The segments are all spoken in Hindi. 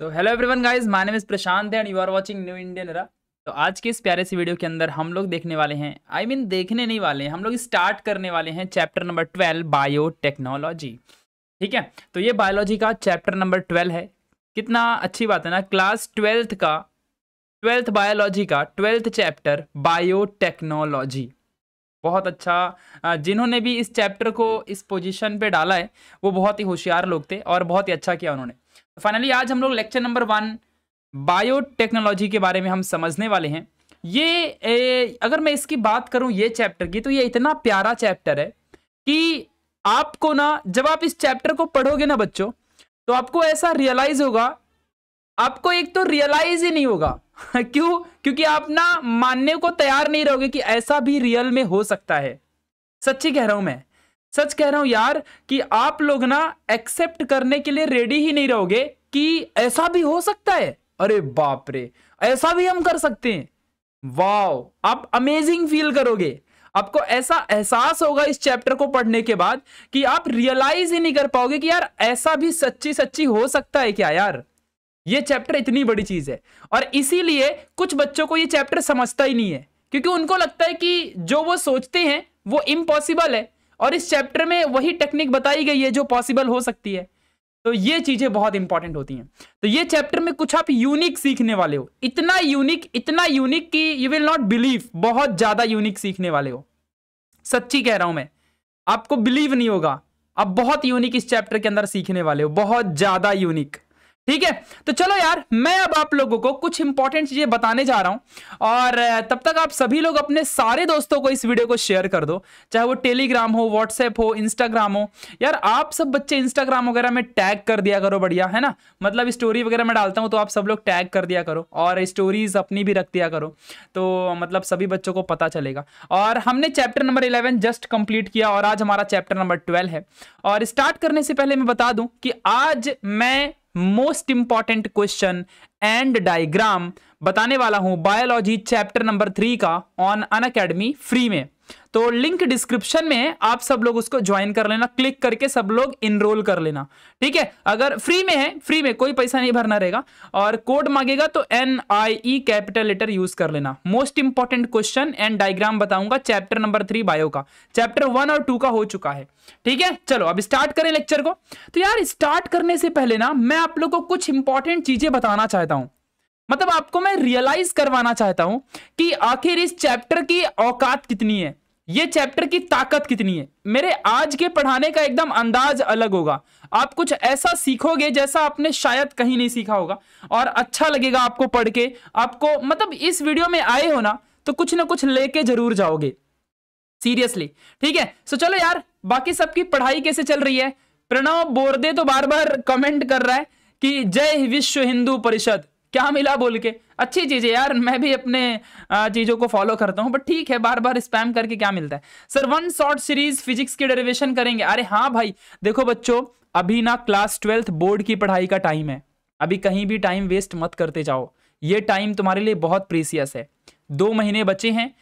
तो hello everyone guys my name is Prashant and you are watching new Indian रा तो आज के इस प्यारे से वीडियो के अंदर हम लोग देखने वाले हैं आई I मीन mean, देखने नहीं वाले हैं हम लोग स्टार्ट करने वाले हैं chapter number twelve biotechnology ठीक है तो ये बायोलॉजी का चैप्टर नंबर ट्वेल्व है कितना अच्छी बात है ना क्लास ट्वेल्थ का ट्वेल्थ बायोलॉजी का ट्वेल्थ चैप्टर बायो टेक्नोलॉजी बहुत अच्छा जिन्होंने भी इस चैप्टर को इस पोजीशन पे डाला है वो बहुत ही होशियार लोग थे और बहुत ही अच्छा किया उन्होंने फाइनली आज हम लोग लेक्चर नंबर वन बायोटेक्नोलॉजी के बारे में हम समझने वाले हैं ये ए, अगर मैं इसकी बात करूं ये चैप्टर की तो ये इतना प्यारा चैप्टर है कि आपको ना जब आप इस चैप्टर को पढ़ोगे ना बच्चों तो आपको ऐसा रियलाइज होगा आपको एक तो रियलाइज ही नहीं होगा क्यों क्योंकि आप ना मानने को तैयार नहीं रहोगे कि ऐसा भी रियल में हो सकता है सच्ची कह रहा हूं मैं सच कह रहा हूं यार कि आप लोग ना एक्सेप्ट करने के लिए रेडी ही नहीं रहोगे कि ऐसा भी हो सकता है अरे बाप रे ऐसा भी हम कर सकते हैं वाओ आप अमेजिंग फील करोगे आपको ऐसा एहसास होगा इस चैप्टर को पढ़ने के बाद कि आप रियलाइज ही नहीं कर पाओगे कि यार ऐसा भी सच्ची सच्ची हो सकता है क्या यार ये चैप्टर इतनी बड़ी चीज है और इसीलिए कुछ बच्चों को ये चैप्टर समझता ही नहीं है क्योंकि उनको लगता है कि जो वो सोचते हैं वो इम्पॉसिबल है और इस चैप्टर में वही टेक्निक बताई गई है जो पॉसिबल हो सकती है तो ये चीजें बहुत इंपॉर्टेंट होती हैं तो ये चैप्टर में कुछ आप यूनिक सीखने वाले हो इतना यूनिक इतना यूनिक कि यू विल नॉट बिलीव बहुत ज्यादा यूनिक सीखने वाले हो सच्ची कह रहा हूं मैं आपको बिलीव नहीं होगा आप बहुत यूनिक इस चैप्टर के अंदर सीखने वाले हो बहुत ज्यादा यूनिक ठीक है तो चलो यार मैं अब आप लोगों को कुछ इंपॉर्टेंट चीजें बताने जा रहा हूं और तब तक आप सभी लोग अपने सारे दोस्तों को इस वीडियो को शेयर कर दो चाहे वो टेलीग्राम हो व्हाट्सएप हो इंस्टाग्राम हो यार आप सब बच्चे इंस्टाग्राम वगैरह में टैग कर दिया करो बढ़िया है ना मतलब स्टोरी वगैरह में डालता हूँ तो आप सब लोग टैग कर दिया करो और स्टोरीज अपनी भी रख दिया करो तो मतलब सभी बच्चों को पता चलेगा और हमने chapter number eleven just complete किया और आज हमारा चैप्टर नंबर ट्वेल्व है और स्टार्ट करने से पहले मैं बता दूं कि आज मैं most important question and diagram बताने वाला हूं बायोलॉजी चैप्टर नंबर थ्री का ऑन अन अकेडमी फ्री में तो लिंक डिस्क्रिप्शन में है आप सब लोग उसको ज्वाइन कर लेना क्लिक करके सब लोग इनरोल कर लेना ठीक है अगर फ्री में है फ्री में कोई पैसा नहीं भरना रहेगा और कोड मांगेगा तो N I E capital letter use कर लेना most important question and diagram बताऊंगा चैप्टर नंबर थ्री बायो का चैप्टर वन और टू का हो चुका है ठीक है चलो अब स्टार्ट करें लेक्चर को तो यार स्टार्ट करने से पहले ना मैं आप लोग को कुछ इंपॉर्टेंट चीजें बताना चाहता हूं मतलब आपको मैं रियलाइज करवाना चाहता हूं कि आखिर इस चैप्टर की औकात कितनी है ये चैप्टर की ताकत कितनी है मेरे आज के पढ़ाने का एकदम अंदाज अलग होगा आप कुछ ऐसा सीखोगे जैसा आपने शायद कहीं नहीं सीखा होगा और अच्छा लगेगा आपको पढ़ के आपको मतलब इस वीडियो में आए हो ना तो कुछ ना कुछ लेके जरूर जाओगे सीरियसली ठीक है सो चलो यार बाकी सबकी पढ़ाई कैसे चल रही है प्रणव बोरदे तो बार बार कमेंट कर रहा है कि जय विश्व हिंदू परिषद क्या मिला बोल के अच्छी चीज़ है यार मैं भी अपने चीज़ों को फॉलो करता हूँ बट ठीक है बार बार स्पैम करके क्या मिलता है sir one shot series physics की डेरिवेशन करेंगे अरे हाँ भाई देखो बच्चों अभी ना क्लास ट्वेल्थ बोर्ड की पढ़ाई का टाइम है अभी कहीं भी टाइम वेस्ट मत करते जाओ ये टाइम तुम्हारे लिए बहुत प्रीसियस है दो महीने बचे हैं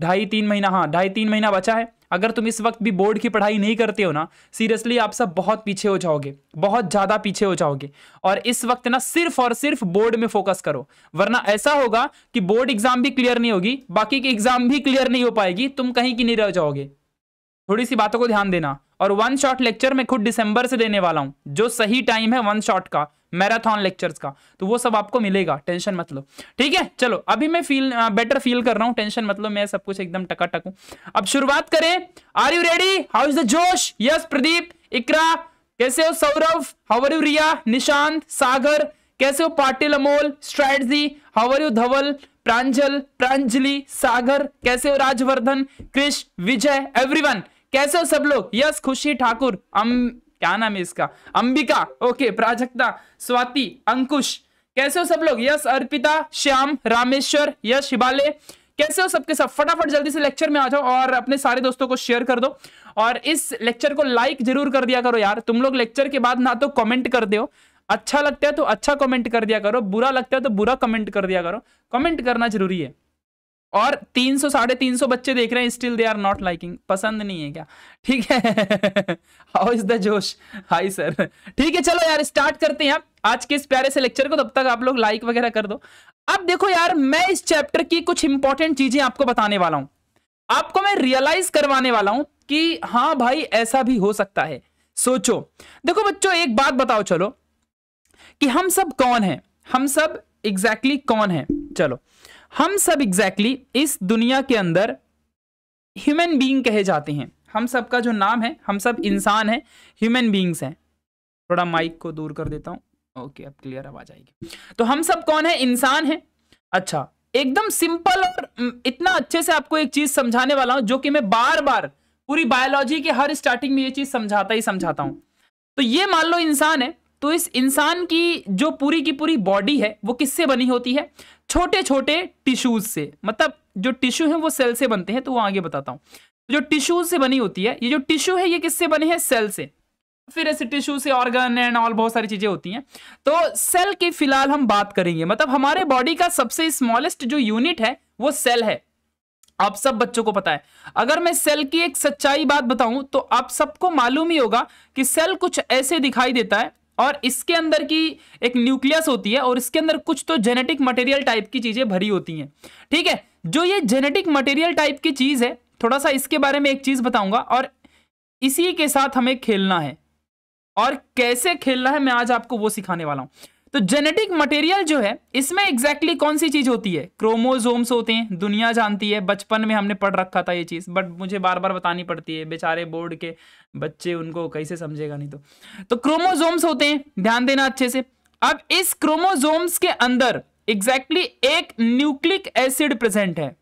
ढाई तीन महीना हाँ ढाई तीन महीना बचा है अगर तुम इस वक्त भी बोर्ड की पढ़ाई नहीं करते हो ना सीरियसली आप सब बहुत पीछे हो जाओगे बहुत ज़्यादा पीछे हो जाओगे और इस वक्त ना सिर्फ और सिर्फ बोर्ड में फोकस करो वरना ऐसा होगा कि बोर्ड एग्जाम भी क्लियर नहीं होगी बाकी की एग्जाम भी क्लियर नहीं हो पाएगी तुम कहीं की नहीं रह जाओगे थोड़ी सी बातों को ध्यान देना और वन शॉट लेक्चर मैं खुद दिसंबर से देने वाला हूँ जो सही टाइम है वन शॉट का मैराथन लेक्चर्स का तो वो सब आपको मिलेगा टेंशन मत लो ठीक है चलो अभी मैं फील बेटर फील कर रहा हूं टेंशन मत लो मैं सब कुछ एकदम टका टकू अब शुरुआत करें are you ready how is the जोश यस प्रदीप इकरा कैसे हो सौरभ हावर यू रिया निशांत सागर कैसे हो पाटिल अमोल स्ट्रैटी हावर यू धवल प्रांजल प्रांजलि सागर कैसे हो राजवर्धन कृष विजय एवरीवन कैसे हो सब लोग यस खुशी ठाकुर क्या नाम है इसका अंबिका ओके प्राजक्ता स्वाति अंकुश कैसे हो सब लोग यस अर्पिता श्याम रामेश्वर यश हिबाले कैसे हो सबके सब फटाफट जल्दी से लेक्चर में आ जाओ और अपने सारे दोस्तों को शेयर कर दो और इस लेक्चर को लाइक जरूर कर दिया करो यार तुम लोग लेक्चर के बाद ना तो कमेंट कर दो अच्छा लगता है तो अच्छा कमेंट कर दिया करो बुरा लगता है तो बुरा कमेंट कर दिया करो कमेंट करना जरूरी है और तीन सौ साढ़े तीन सौ बच्चे देख रहे हैं still they are not liking पसंद नहीं है क्या ठीक है हाउ इज द जोश हाई सर ठीक है चलो यार स्टार्ट करते हैं आज के इस प्यारे से लेक्चर को तब तक आप लोग लाइक वगैरह कर दो अब देखो यार मैं इस चैप्टर की कुछ इंपॉर्टेंट चीजें आपको बताने वाला हूं आपको मैं रियलाइज करवाने वाला हूं कि हाँ भाई ऐसा भी हो सकता है सोचो देखो बच्चों एक बात बताओ चलो कि हम सब कौन है हम सब एग्जैक्टली exactly कौन है चलो हम सब एग्जैक्टली exactly इस दुनिया के अंदर ह्यूमन बीइंग कहे जाते हैं हम सब का जो नाम है हम सब इंसान हैं ह्यूमन बीइंग्स हैं थोड़ा माइक को दूर कर देता हूँ ओके अब क्लियर आवाज आएगी तो हम सब कौन है इंसान है अच्छा एकदम सिंपल और इतना अच्छे से आपको एक चीज समझाने वाला हूं जो कि मैं बार बार पूरी बायोलॉजी के हर स्टार्टिंग में ये चीज समझाता ही समझाता हूं तो ये मान लो इंसान है तो इस इंसान की जो पूरी की पूरी बॉडी है वो किससे बनी होती है छोटे छोटे टिश्यूज से मतलब जो टिश्यू है वो सेल से बनते हैं तो वो आगे बताता हूँ जो टिश्यूज से बनी होती है ये जो टिश्यू है ये किससे बने हैं सेल से फिर ऐसे टिश्यू से ऑर्गन एंड ऑल बहुत सारी चीजें होती हैं तो सेल की फिलहाल हम बात करेंगे मतलब हमारे बॉडी का सबसे स्मॉलेस्ट जो यूनिट है वो सेल है आप सब बच्चों को पता है अगर मैं सेल की एक सच्चाई बात बताऊं तो आप सबको मालूम ही होगा कि सेल कुछ ऐसे दिखाई देता है और इसके अंदर की एक न्यूक्लियस होती है और इसके अंदर कुछ तो जेनेटिक मटेरियल टाइप की चीज़ें भरी होती हैं ठीक है जो ये जेनेटिक मटेरियल टाइप की चीज़ है थोड़ा सा इसके बारे में एक चीज़ बताऊंगा और इसी के साथ हमें खेलना है और कैसे खेलना है मैं आज आपको वो सिखाने वाला हूं तो जेनेटिक मटेरियल जो है इसमें एग्जैक्टली exactly कौन सी चीज होती है क्रोमोजोम्स होते हैं दुनिया जानती है बचपन में हमने पढ़ रखा था ये चीज बट मुझे बार बार बतानी पड़ती है बेचारे बोर्ड के बच्चे उनको कैसे समझेगा नहीं तो तो क्रोमोजोम्स होते हैं ध्यान देना अच्छे से अब इस क्रोमोजोम्स के अंदर एग्जैक्टली exactly एक न्यूक्लिक एसिड प्रेजेंट है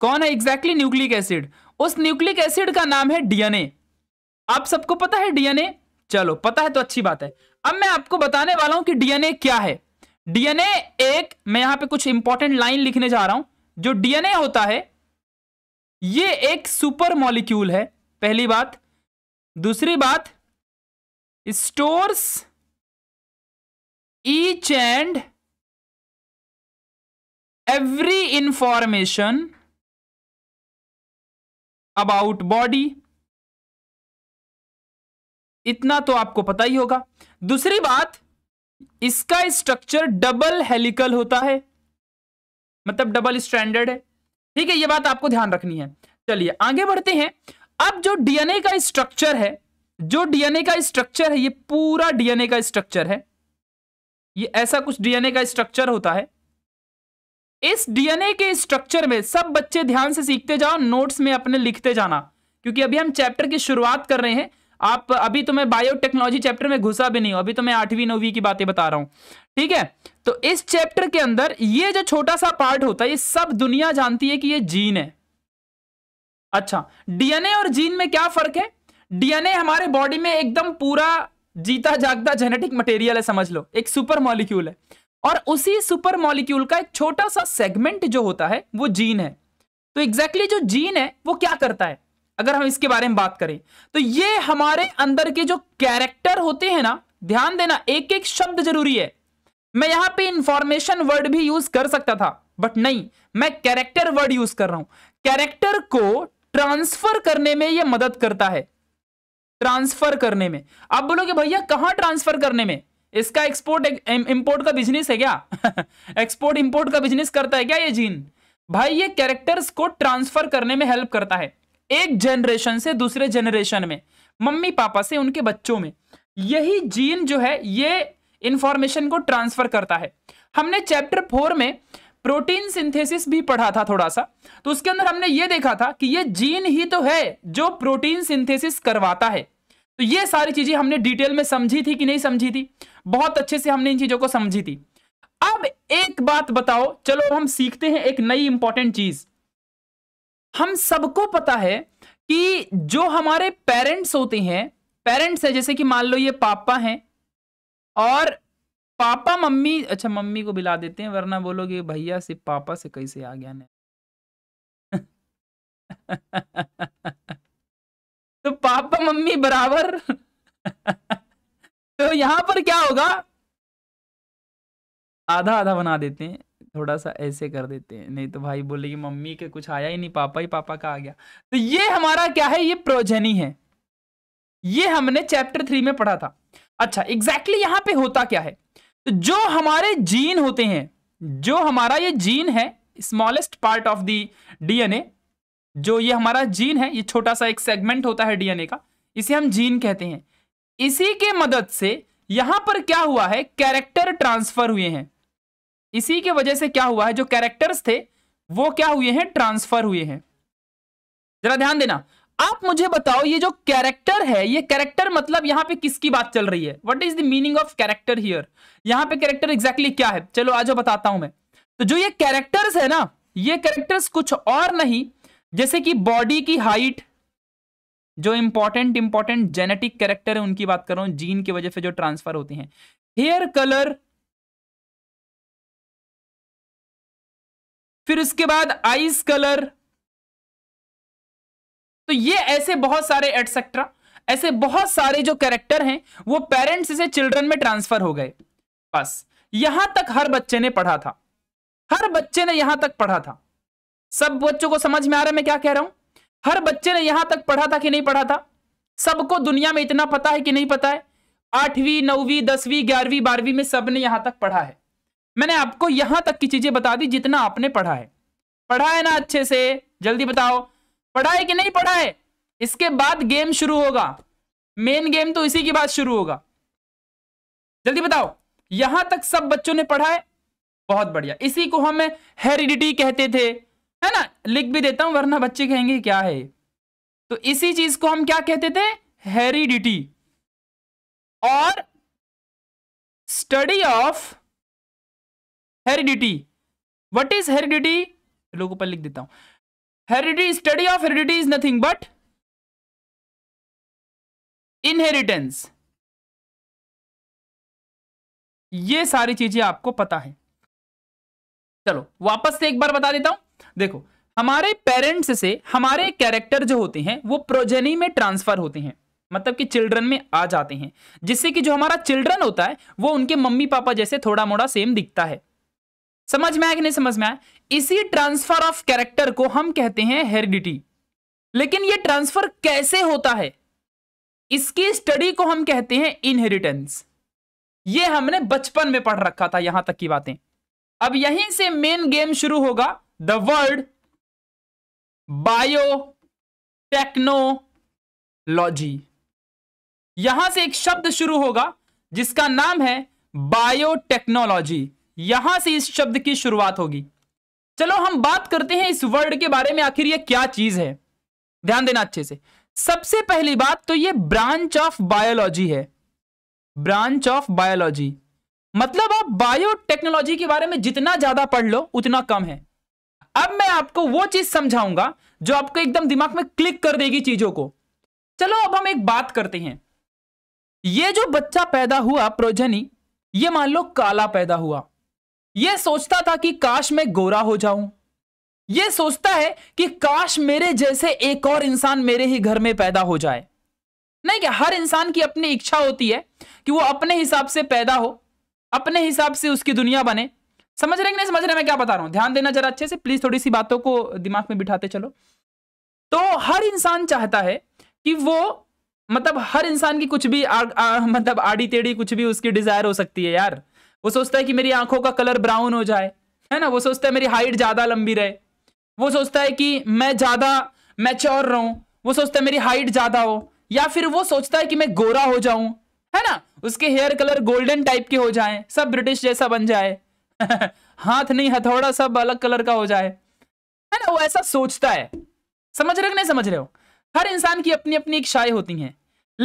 कौन है एग्जैक्टली न्यूक्लिक एसिड उस न्यूक्लिक एसिड का नाम है डीएनए आप सबको पता है डीएनए चलो पता है तो अच्छी बात है अब मैं आपको बताने वाला हूं कि डीएनए क्या है डीएनए एक मैं यहां पे कुछ इंपॉर्टेंट लाइन लिखने जा रहा हूं जो डीएनए होता है ये एक सुपर मॉलिक्यूल है पहली बात दूसरी बात stores each and every information about body इतना तो आपको पता ही होगा दूसरी बात इसका स्ट्रक्चर डबल हेलिकल होता है मतलब डबल स्टैंडर्ड है ठीक है यह बात आपको ध्यान रखनी है चलिए आगे बढ़ते हैं अब जो डीएनए का स्ट्रक्चर है जो डीएनए का स्ट्रक्चर है ये पूरा डीएनए का स्ट्रक्चर है ये ऐसा कुछ डीएनए का स्ट्रक्चर होता है इस डीएनए के स्ट्रक्चर में सब बच्चे ध्यान से सीखते जाओ नोट्स में अपने लिखते जाना क्योंकि अभी हम चैप्टर की शुरुआत कर रहे हैं आप अभी तो मैं बायोटेक्नोलॉजी चैप्टर में घुसा भी नहीं हूं अभी तो मैं आठवीं नौवीं की बातें बता रहा हूं ठीक है तो इस चैप्टर के अंदर ये जो छोटा सा पार्ट होता है ये सब दुनिया जानती है कि ये जीन है अच्छा डीएनए और जीन में क्या फर्क है डीएनए हमारे बॉडी में एकदम पूरा जीता जागता जेनेटिक मटेरियल है समझ लो एक सुपर मॉलिक्यूल है और उसी सुपर मॉलिक्यूल का एक छोटा सा सेगमेंट जो होता है वो जीन है तो एग्जैक्टली exactly जो जीन है वो क्या करता है अगर हम इसके बारे में बात करें तो ये हमारे अंदर के जो कैरेक्टर होते हैं ना ध्यान देना एक एक शब्द जरूरी है मैं यहां पे इंफॉर्मेशन वर्ड भी यूज कर सकता था बट नहीं मैं कैरेक्टर वर्ड यूज कर रहा हूं कैरेक्टर को ट्रांसफर करने में यह मदद करता है ट्रांसफर करने में आप बोलोगे भैया कहां ट्रांसफर करने में इसका एक्सपोर्ट इंपोर्ट का बिजनेस है क्या एक्सपोर्ट इंपोर्ट का बिजनेस करता है क्या ये जीन भाई ये कैरेक्टर्स को ट्रांसफर करने में हेल्प करता है एक जनरेशन से दूसरे जनरेशन में मम्मी पापा से उनके बच्चों में यही जीन जो है ये इंफॉर्मेशन को ट्रांसफर करता है हमने चैप्टर फोर में प्रोटीन सिंथेसिस भी पढ़ा था थोड़ा सा तो उसके अंदर हमने ये देखा था कि ये जीन ही तो है जो प्रोटीन सिंथेसिस करवाता है तो ये सारी चीजें हमने डिटेल में समझी थी कि नहीं समझी थी बहुत अच्छे से हमने इन चीजों को समझी थी अब एक बात बताओ चलो हम सीखते हैं एक नई इंपॉर्टेंट चीज हम सबको पता है कि जो हमारे पेरेंट्स होते हैं पेरेंट्स है जैसे कि मान लो ये पापा हैं और पापा मम्मी अच्छा मम्मी को बुला देते हैं वरना बोलोगे भैया से पापा से कैसे आ गया नहीं तो पापा मम्मी बराबर तो यहां पर क्या होगा आधा आधा बना देते हैं थोड़ा सा ऐसे कर देते हैं नहीं तो भाई बोले कि मम्मी के कुछ आया ही नहीं पापा ही पापा का आ गया तो ये हमारा क्या है ये प्रोजेनी है ये हमने चैप्टर थ्री में पढ़ा था अच्छा एग्जैक्टली exactly यहां पे होता क्या है तो जो हमारे जीन होते हैं जो हमारा ये जीन है smallest part of the DNA जो ये हमारा जीन है ये छोटा सा एक सेगमेंट होता है डीएनए का इसे हम जीन कहते हैं इसी के मदद से यहां पर क्या हुआ है कैरेक्टर ट्रांसफर हुए हैं इसी के वजह से क्या हुआ है जो कैरेक्टर्स थे वो क्या हुए हैं ट्रांसफर हुए हैं जरा ध्यान देना आप मुझे बताओ ये जो कैरेक्टर है ये कैरेक्टर मतलब यहां पे किसकी बात चल रही है what is the meaning of character here यहां पे कैरेक्टर एग्जैक्टली exactly क्या है चलो आज बताता हूं मैं तो जो ये कैरेक्टर्स है ना ये कैरेक्टर्स कुछ और नहीं जैसे कि बॉडी की हाइट जो इंपॉर्टेंट इंपॉर्टेंट जेनेटिक कैरेक्टर है उनकी बात कर रहा हूं जीन की वजह से जो ट्रांसफर होती है हेयर कलर फिर उसके बाद आइस कलर तो ये ऐसे बहुत सारे एटसेट्रा ऐसे बहुत सारे जो कैरेक्टर हैं वो पेरेंट्स से चिल्ड्रन में ट्रांसफर हो गए बस यहां तक हर बच्चे ने पढ़ा था हर बच्चे ने यहां तक पढ़ा था सब बच्चों को समझ में आ रहा है मैं क्या कह रहा हूं हर बच्चे ने यहां तक पढ़ा था कि नहीं पढ़ा था सबको दुनिया में इतना पता है कि नहीं पता है आठवीं नौवीं दसवीं ग्यारहवीं बारहवीं में सबने यहां तक पढ़ा है मैंने आपको यहां तक की चीजें बता दी जितना आपने पढ़ा है पढ़ा है ना अच्छे से जल्दी बताओ पढ़ा है कि नहीं पढ़ा है इसके बाद गेम शुरू होगा मेन गेम तो इसी के बाद शुरू होगा जल्दी बताओ यहां तक सब बच्चों ने पढ़ा है बहुत बढ़िया इसी को हम हेरिडिटी कहते थे है ना लिख भी देता हूं वरना बच्चे कहेंगे क्या है तो इसी चीज को हम क्या कहते थे हेरिडिटी और study of heredity what is heredity लोगों पर लिख देता हूं heredity study of heredity is nothing but inheritance ये सारी चीजें आपको पता है चलो वापस से एक बार बता देता हूं देखो हमारे पेरेंट्स से हमारे कैरेक्टर जो होते हैं वो प्रोजेनी में ट्रांसफर होते हैं मतलब कि चिल्ड्रन में आ जाते हैं जिससे कि जो हमारा चिल्ड्रन होता है वो उनके मम्मी पापा जैसे थोड़ा मोड़ा सेम दिखता है समझ में आया कि नहीं समझ में आया इसी ट्रांसफर ऑफ कैरेक्टर को हम कहते हैं हेरिडिटी लेकिन ये ट्रांसफर कैसे होता है इसकी स्टडी को हम कहते हैं इनहेरिटेंस ये हमने बचपन में पढ़ रखा था यहां तक की बातें अब यहीं से मेन गेम शुरू होगा द वर्ल्ड बायो टेक्नोलॉजी यहां से एक शब्द शुरू होगा जिसका नाम है बायोटेक्नोलॉजी यहां से इस शब्द की शुरुआत होगी चलो हम बात करते हैं इस वर्ड के बारे में आखिर यह क्या चीज है ध्यान देना अच्छे से सबसे पहली बात तो यह ब्रांच ऑफ बायोलॉजी है ब्रांच ऑफ बायोलॉजी मतलब आप बायोटेक्नोलॉजी के बारे में जितना ज्यादा पढ़ लो उतना कम है अब मैं आपको वो चीज समझाऊंगा जो आपको एकदम दिमाग में क्लिक कर देगी चीजों को चलो अब हम एक बात करते हैं ये जो बच्चा पैदा हुआ प्रोजनी ये मान लो काला पैदा हुआ यह सोचता था कि काश मैं गोरा हो जाऊं यह सोचता है कि काश मेरे जैसे एक और इंसान मेरे ही घर में पैदा हो जाए नहीं क्या हर इंसान की अपनी इच्छा होती है कि वो अपने हिसाब से पैदा हो अपने हिसाब से उसकी दुनिया बने समझ रहे कि नहीं समझ रहे मैं क्या बता रहा हूं ध्यान देना जरा अच्छे से प्लीज थोड़ी सी बातों को दिमाग में बिठाते चलो तो हर इंसान चाहता है कि वो मतलब हर इंसान की कुछ भी आ, आ, मतलब आड़ी टेढ़ी कुछ भी उसकी डिजायर हो सकती है यार वो सोचता है कि मेरी आंखों का कलर ब्राउन हो जाए है ना वो सोचता है मेरी हाइट ज़्यादा लंबी रहे वो सोचता है कि मैं ज़्यादा मैच्योर रहूं वो सोचता है मेरी हाइट ज़्यादा हो या फिर वो सोचता है कि मैं गोरा हो जाऊं है ना उसके हेयर कलर गोल्डन टाइप के हो जाए सब ब्रिटिश जैसा बन जाए हाथ नहीं हथौड़ा सब अलग कलर का हो जाए है ना वो ऐसा सोचता है समझ रहे हो नहीं समझ रहे हो हर इंसान की अपनी अपनी इच्छाएं होती हैं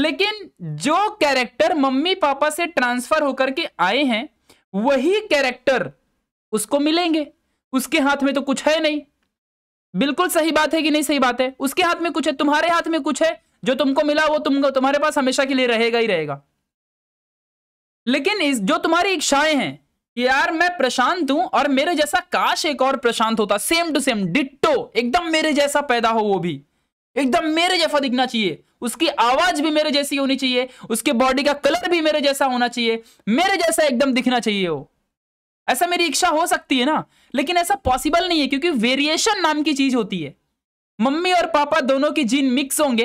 लेकिन जो कैरेक्टर मम्मी पापा से ट्रांसफर होकर के आए हैं वही कैरेक्टर उसको मिलेंगे उसके हाथ में तो कुछ है नहीं बिल्कुल सही बात है कि नहीं सही बात है उसके हाथ में कुछ है तुम्हारे हाथ में कुछ है जो तुमको मिला वो तुमको तुम्हारे पास हमेशा के लिए रहेगा ही रहेगा लेकिन इस जो तुम्हारी इच्छाएं हैं कि यार मैं प्रशांत हूं और मेरे जैसा काश एक और प्रशांत होता सेम टू सेम डिट्टो एकदम मेरे जैसा पैदा हो वो भी एकदम मेरे जैसा दिखना चाहिए उसकी आवाज भी मेरे जैसी होनी चाहिए उसके बॉडी का कलर भी मेरे जैसा होना चाहिए मेरे जैसा एकदम दिखना चाहिए वो ऐसा मेरी इच्छा हो सकती है ना लेकिन ऐसा पॉसिबल नहीं है क्योंकि वेरिएशन नाम की चीज होती है मम्मी और पापा दोनों की जीन मिक्स होंगे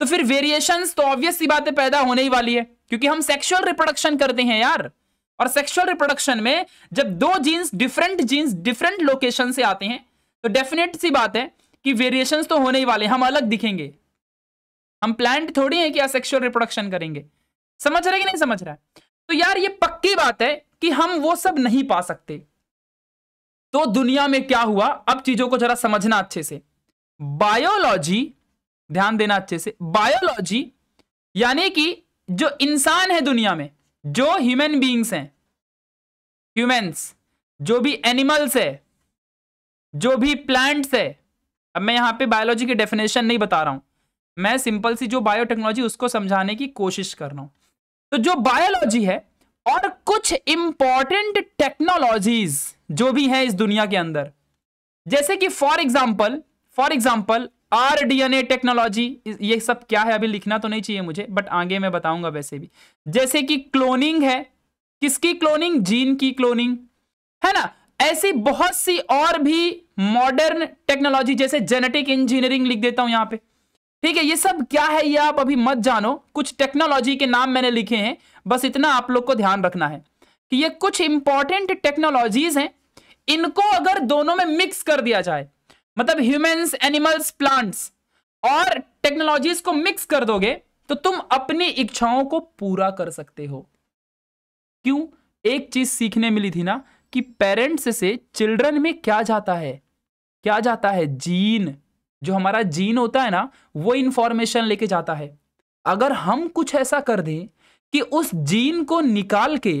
तो फिर वेरिएशन तो ऑब्वियस सी बातें पैदा होने ही वाली है क्योंकि हम सेक्सुअल रिप्रोडक्शन करते हैं यार और सेक्सुअल रिप्रोडक्शन में जब दो genes different genes different location से आते हैं तो डेफिनेट सी बात है कि वेरिएशन तो होने ही वाले हम अलग दिखेंगे हम प्लांट थोड़ी है कि असेक्शुअल रिप्रोडक्शन करेंगे समझ रहे कि नहीं समझ रहा है तो यार ये पक्की बात है कि हम वो सब नहीं पा सकते तो दुनिया में क्या हुआ अब चीजों को जरा समझना अच्छे से बायोलॉजी ध्यान देना अच्छे से बायोलॉजी यानी कि जो इंसान है दुनिया में जो ह्यूमन बींग्स हैं ह्यूमंस जो भी एनिमल्स है जो भी प्लांट्स है अब मैं यहां पे बायोलॉजी की डेफिनेशन नहीं बता रहा हूं मैं सिंपल सी जो बायोटेक्नोलॉजी उसको समझाने की कोशिश कर रहा हूं तो जो बायोलॉजी है और कुछ इंपॉर्टेंट टेक्नोलॉजीज जो भी हैं इस दुनिया के अंदर जैसे कि for example for example R DNA technology ये सब क्या है अभी लिखना तो नहीं चाहिए मुझे बट आगे मैं बताऊंगा वैसे भी जैसे कि क्लोनिंग है किसकी क्लोनिंग जीन की क्लोनिंग है ना ऐसी बहुत सी और भी मॉडर्न टेक्नोलॉजी जैसे जेनेटिक इंजीनियरिंग लिख देता हूं यहां पर ठीक है ये सब क्या है ये आप अभी मत जानो कुछ टेक्नोलॉजी के नाम मैंने लिखे हैं बस इतना आप लोग को ध्यान रखना है कि ये कुछ इंपॉर्टेंट टेक्नोलॉजीज हैं इनको अगर दोनों में मिक्स कर दिया जाए मतलब ह्यूमंस एनिमल्स प्लांट्स और टेक्नोलॉजीज को मिक्स कर दोगे तो तुम अपनी इच्छाओं को पूरा कर सकते हो क्यों एक चीज सीखने मिली थी ना कि पेरेंट्स से चिल्ड्रन में क्या जाता है क्या जाता है जीन जो हमारा जीन होता है ना वो इंफॉर्मेशन लेके जाता है अगर हम कुछ ऐसा कर दें कि उस जीन को निकाल के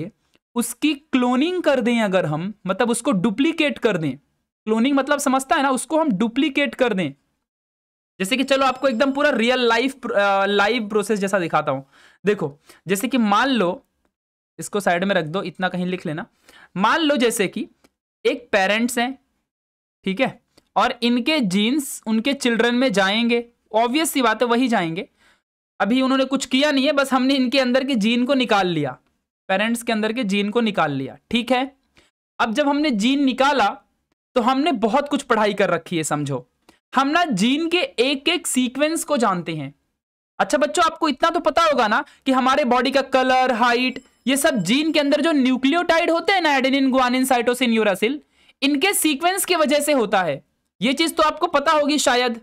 उसकी क्लोनिंग कर दें अगर हम मतलब उसको डुप्लीकेट कर दें क्लोनिंग मतलब समझता है ना उसको हम डुप्लीकेट कर दें जैसे कि चलो आपको एकदम पूरा रियल लाइफ लाइव प्रोसेस जैसा दिखाता हूं देखो जैसे कि मान लो इसको साइड में रख दो इतना कहीं लिख लेना मान लो जैसे कि एक पेरेंट्स हैं ठीक है और इनके जीन्स उनके चिल्ड्रन में जाएंगे ऑब्वियस सी बात है वही जाएंगे अभी उन्होंने कुछ किया नहीं है बस हमने इनके अंदर के जीन को निकाल लिया पेरेंट्स के अंदर के जीन को निकाल लिया ठीक है अब जब हमने जीन निकाला तो हमने बहुत कुछ पढ़ाई कर रखी है समझो हम ना जीन के एक एक सीक्वेंस को जानते हैं अच्छा बच्चों आपको इतना तो पता होगा ना कि हमारे बॉडी का कलर हाइट ये सब जीन के अंदर जो न्यूक्लियोटाइड होते हैं ना एडेनिन गुआनिन साइटोसिन यूरासिल इनके सीक्वेंस की वजह से होता है ये चीज तो आपको पता होगी शायद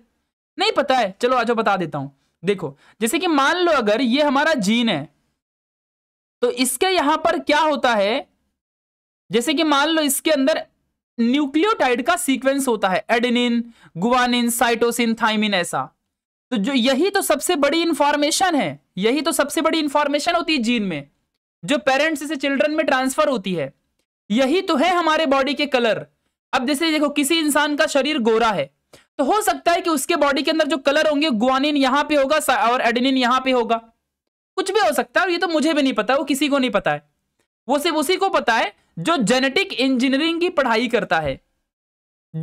नहीं पता है चलो आज बता देता हूं देखो जैसे कि मान लो अगर ये हमारा जीन है तो इसके यहां पर क्या होता है जैसे कि मान लो इसके अंदर न्यूक्लियोटाइड का सीक्वेंस होता है एडिनिन गुवानिन साइटोसिन थाइमिन ऐसा तो जो यही तो सबसे बड़ी इंफॉर्मेशन है यही तो सबसे बड़ी इंफॉर्मेशन होती है जीन में जो पेरेंट्स से चिल्ड्रन में ट्रांसफर होती है यही तो है हमारे बॉडी के कलर अब जैसे देखो किसी इंसान का शरीर गोरा है तो हो सकता है कि उसके बॉडी के अंदर जो कलर होंगे गुआनिन यहां पे होगा और एडिनिन यहां पे होगा कुछ भी हो सकता है ये तो मुझे भी नहीं पता वो किसी को नहीं पता है वो सिर्फ उसी को पता है जो जेनेटिक इंजीनियरिंग की पढ़ाई करता है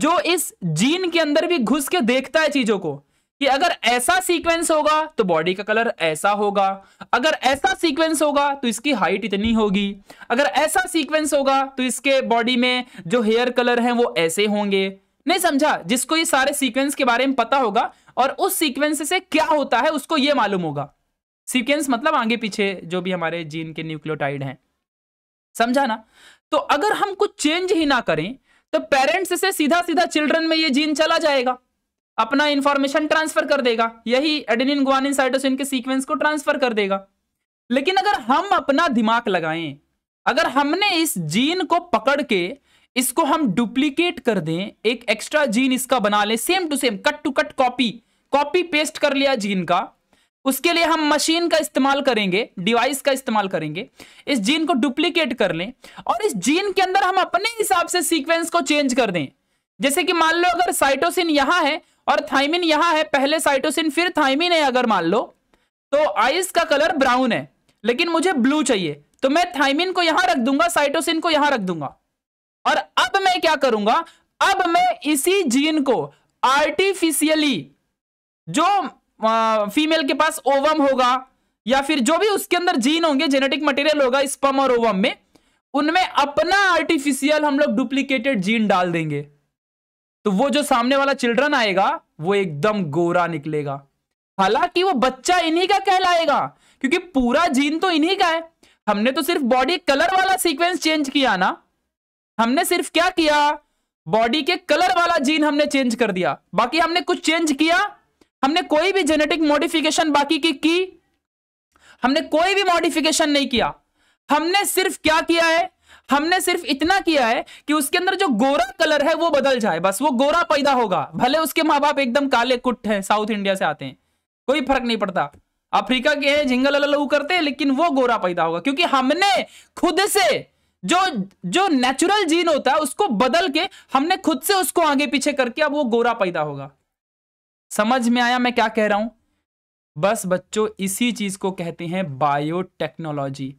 जो इस जीन के अंदर भी घुस के देखता है चीजों को कि अगर ऐसा सीक्वेंस होगा तो बॉडी का कलर ऐसा होगा अगर ऐसा सीक्वेंस होगा तो इसकी हाइट इतनी होगी अगर ऐसा सीक्वेंस होगा तो इसके बॉडी में जो हेयर कलर है वो ऐसे होंगे नहीं समझा जिसको ये सारे सीक्वेंस के बारे में पता होगा और उस सीक्वेंस से क्या होता है उसको ये मालूम होगा सीक्वेंस मतलब आगे पीछे जो भी हमारे जीन के न्यूक्लियोटाइड हैं समझा ना तो अगर हम कुछ चेंज ही ना करें तो पेरेंट्स से सीधा सीधा चिल्ड्रन में ये जीन चला जाएगा अपना इंफॉर्मेशन ट्रांसफर कर देगा यही एडिनिन गुआनिन साइटोसिन के सीक्वेंस को ट्रांसफर कर देगा लेकिन अगर हम अपना दिमाग लगाएं अगर हमने इस जीन को पकड़ के इसको हम डुप्लीकेट कर दें एक एक्स्ट्रा जीन इसका बना लें same to same cut to cut copy copy paste कर लिया जीन का उसके लिए हम मशीन का इस्तेमाल करेंगे डिवाइस का इस्तेमाल करेंगे इस जीन को डुप्लीकेट कर लें और इस जीन के अंदर हम अपने हिसाब से सीक्वेंस को चेंज कर दें जैसे कि मान लो अगर साइटोसिन यहां है और थाइमिन यहां है पहले साइटोसिन फिर थाइमिन है अगर मान लो तो आइस का कलर ब्राउन है लेकिन मुझे ब्लू चाहिए तो मैं थाइमिन को यहां रख दूंगा साइटोसिन को यहां रख दूंगा और अब मैं क्या करूंगा अब मैं इसी जीन को आर्टिफिशियली जो आ, फीमेल के पास ओवम होगा या फिर जो भी उसके अंदर जीन होंगे जेनेटिक मटेरियल होगा स्पम और ओवम में उनमें अपना आर्टिफिशियल हम लोग डुप्लीकेटेड जीन डाल देंगे तो वो जो सामने वाला चिल्ड्रन आएगा वो एकदम गोरा निकलेगा हालांकि वो बच्चा इन्हीं का कहलाएगा क्योंकि पूरा जीन तो इन्हीं का है हमने तो सिर्फ बॉडी कलर वाला सीक्वेंस चेंज किया ना हमने सिर्फ क्या किया बॉडी के कलर वाला जीन हमने चेंज कर दिया बाकी हमने कुछ चेंज किया हमने कोई भी जेनेटिक मॉडिफिकेशन बाकी की की हमने कोई भी मॉडिफिकेशन नहीं किया हमने सिर्फ क्या किया है हमने सिर्फ इतना किया है कि उसके अंदर जो गोरा कलर है वो बदल जाए बस वो गोरा पैदा होगा भले उसके माँ बाप एकदम काले कुट है साउथ इंडिया से आते हैं कोई फर्क नहीं पड़ता अफ्रीका के हैं झिंगल अलू करते हैं लेकिन वो गोरा पैदा होगा क्योंकि हमने खुद से जो जो नेचुरल जीन होता है उसको बदल के हमने खुद से उसको आगे पीछे करके अब वो गोरा पैदा होगा समझ में आया मैं क्या कह रहा हूं बस बच्चों इसी चीज को कहते हैं बायोटेक्नोलॉजी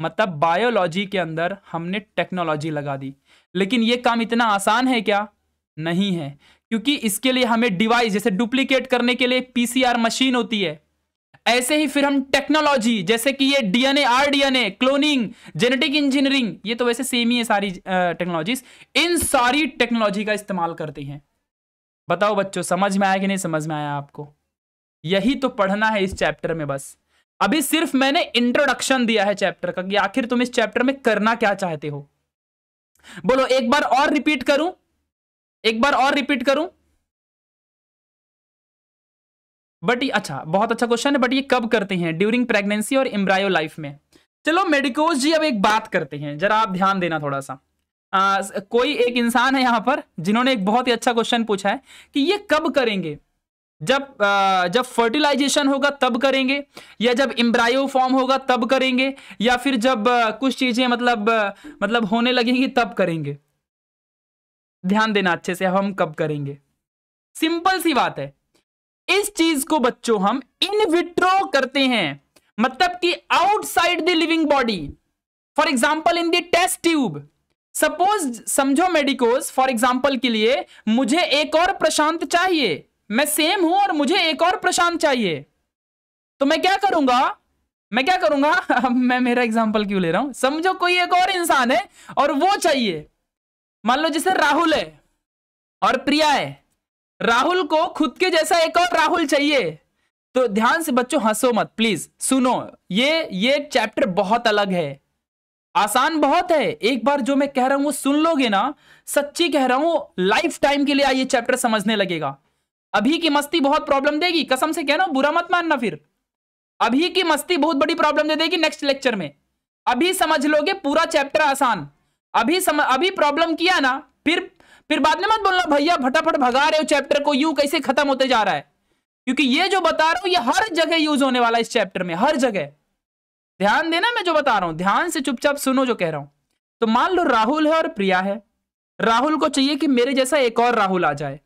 मतलब बायोलॉजी के अंदर हमने टेक्नोलॉजी लगा दी लेकिन ये काम इतना आसान है क्या नहीं है क्योंकि इसके लिए हमें डिवाइस जैसे डुप्लीकेट करने के लिए पीसीआर मशीन होती है ऐसे ही फिर हम टेक्नोलॉजी जैसे कि ये DNA rDNA cloning genetic engineering ये तो वैसे सेम ही है सारी टेक्नोलॉजीज इन सारी टेक्नोलॉजी का इस्तेमाल करती हैं बताओ बच्चों समझ में आया कि नहीं समझ में आया आपको यही तो पढ़ना है इस चैप्टर में बस अभी सिर्फ मैंने इंट्रोडक्शन दिया है चैप्टर का कि आखिर तुम इस चैप्टर में करना क्या चाहते हो बोलो एक बार और रिपीट करूं एक बार और रिपीट करूं बट अच्छा बहुत अच्छा क्वेश्चन है बट ये कब करते हैं ड्यूरिंग प्रेगनेंसी और इम्ब्रायो लाइफ में चलो मेडिकोज जी अब एक बात करते हैं जरा आप ध्यान देना थोड़ा सा आ, कोई एक इंसान है यहां पर जिन्होंने एक बहुत ही अच्छा क्वेश्चन पूछा है कि ये कब करेंगे जब जब फर्टिलाइजेशन होगा तब करेंगे या जब इम्ब्रायो फॉर्म होगा तब करेंगे या फिर जब कुछ चीज़ें मतलब मतलब होने लगेंगी तब करेंगे ध्यान देना अच्छे से हम कब करेंगे सिंपल सी बात है इस चीज को बच्चों हम इन विट्रो करते हैं मतलब कि outside the living body for example in test tube suppose समझो मेडिकोज फॉर एग्जाम्पल के लिए मुझे एक और प्रशांत चाहिए मैं सेम हूं और मुझे एक और प्रशांत चाहिए तो मैं क्या करूंगा मैं क्या करूंगा मैं मेरा एग्जाम्पल क्यों ले रहा हूं समझो कोई एक और इंसान है और वो चाहिए मान लो जैसे राहुल है और प्रिया है राहुल को खुद के जैसा एक और राहुल चाहिए तो ध्यान से बच्चों हंसो मत प्लीज सुनो ये ये चैप्टर बहुत अलग है आसान बहुत है एक बार जो मैं कह रहा हूं वो सुन लोगे ना सच्ची कह रहा हूं लाइफ टाइम के लिए आइए चैप्टर समझने लगेगा अभी की मस्ती बहुत प्रॉब्लम देगी कसम से कहना बुरा मत मानना फिर अभी की मस्ती बहुत बड़ी प्रॉब्लम दे देगी नेक्स्ट लेक्चर में अभी समझ लोगे पूरा चैप्टर आसान अभी सम, अभी प्रॉब्लम किया ना फिर फिर बाद में मत बोलना भैया फटाफट भगा रहे हो चैप्टर को यू कैसे खत्म होते जा रहा है क्योंकि ये जो बता रहा हूं ये हर जगह यूज होने वाला है इस चैप्टर में हर जगह ध्यान देना मैं जो बता रहा हूं ध्यान से चुपचाप सुनो जो कह रहा हूं तो मान लो राहुल है और प्रिया है राहुल को चाहिए कि मेरे जैसा एक और राहुल आ जाए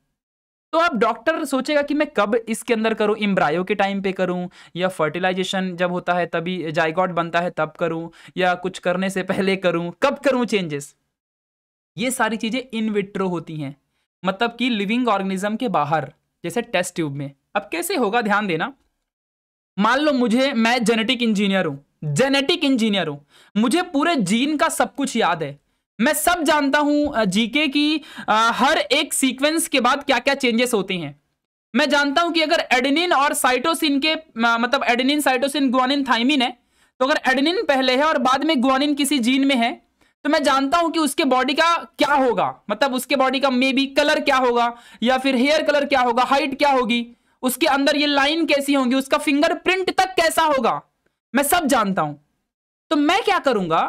तो अब डॉक्टर सोचेगा कि मैं कब इसके अंदर करूं इम्ब्रायो के टाइम पे करूं या फर्टिलाइजेशन जब होता है तभी जाइगॉट बनता है तब करूं या कुछ करने से पहले करूं कब करूं चेंजेस ये सारी चीज़ें इनविट्रो होती हैं मतलब कि लिविंग ऑर्गेनिज्म के बाहर जैसे टेस्ट ट्यूब में अब कैसे होगा ध्यान देना मान लो मुझे मैं जेनेटिक इंजीनियर हूं जेनेटिक इंजीनियर हूं मुझे पूरे जीन का सब कुछ याद है मैं सब जानता हूं जीके की आ, हर एक सीक्वेंस के बाद क्या क्या चेंजेस होते हैं मैं जानता हूं कि अगर एडिनिन और साइटोसिन के मतलब एडिनिन साइटोसिन ग्वानिन थाइमिन है तो अगर एडिनिन पहले है और बाद में ग्वानिन किसी जीन में है तो मैं जानता हूं कि उसके बॉडी का क्या होगा मतलब उसके बॉडी का मे बी कलर क्या होगा या फिर हेयर कलर क्या होगा हाइट क्या होगी उसके अंदर ये लाइन कैसी होगी उसका फिंगरप्रिंट तक कैसा होगा मैं सब जानता हूं तो मैं क्या करूंगा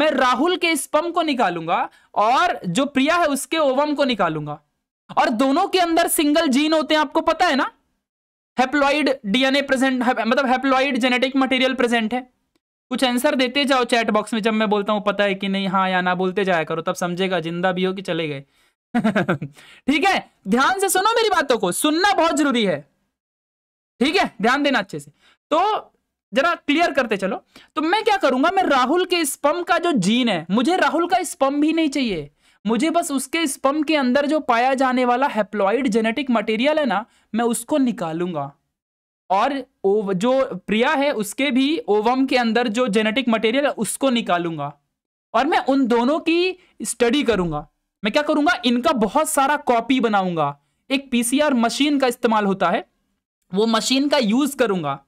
मैं राहुल के स्पम को निकालूंगा और जो प्रिया है उसके ओवम को निकालूंगा और दोनों के अंदर सिंगल जीन होते हैं आपको पता है ना हेप्लॉइड डीएनए प्रेजेंट मतलब हेप्लॉइड जेनेटिक मटेरियल प्रेजेंट है कुछ आंसर देते जाओ चैट बॉक्स में जब मैं बोलता हूं पता है कि नहीं हाँ या ना बोलते जाया करो तब समझेगा जिंदा भी हो कि चले गए ठीक है ध्यान से सुनो मेरी बातों को सुनना बहुत जरूरी है ठीक है ध्यान देना अच्छे से तो जरा क्लियर करते चलो तो मैं क्या करूंगा मैं राहुल के स्पम का जो जीन है मुझे राहुल का स्पम भी नहीं चाहिए मुझे बस उसके स्पम के अंदर जो पाया जाने वाला हेप्लॉइड जेनेटिक मटेरियल है ना मैं उसको निकालूंगा और जो प्रिया है उसके भी ओवम के अंदर जो जेनेटिक मटेरियल है उसको निकालूंगा और मैं उन दोनों की स्टडी करूंगा मैं क्या करूंगा इनका बहुत सारा कॉपी बनाऊंगा एक पीसीआर मशीन का इस्तेमाल होता है वो मशीन का यूज करूंगा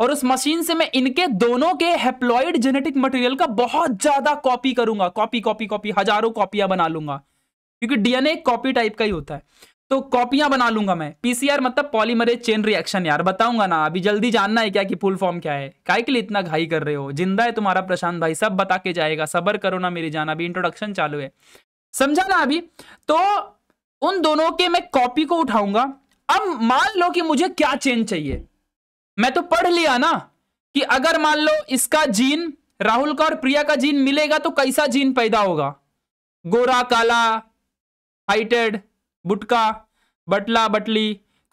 और उस मशीन से मैं इनके दोनों के हेप्लॉइड जेनेटिक मटेरियल का बहुत ज्यादा कॉपी करूंगा कॉपी कॉपी कॉपी हजारों कॉपियां बना लूंगा क्योंकि डीएनए कॉपी टाइप का ही होता है तो कॉपियां बना लूंगा मैं पीसीआर मतलब पॉलीमरे चेन रिएक्शन यार बताऊंगा ना अभी जल्दी जानना है क्या कि फुल फॉर्म क्या है काय के लिए इतना घाई कर रहे हो जिंदा है तुम्हारा प्रशांत भाई सब बता के जाएगा सबर करो ना मेरी जान अभी इंट्रोडक्शन चालू है समझा ना अभी तो उन दोनों के मैं कॉपी को उठाऊंगा अब मान लो कि मुझे क्या चेंज चाहिए मैं तो पढ़ लिया ना कि अगर मान लो इसका जीन राहुल का और प्रिया का जीन मिलेगा तो कैसा जीन पैदा होगा गोरा काला हाइटेड बुटका बटला बटली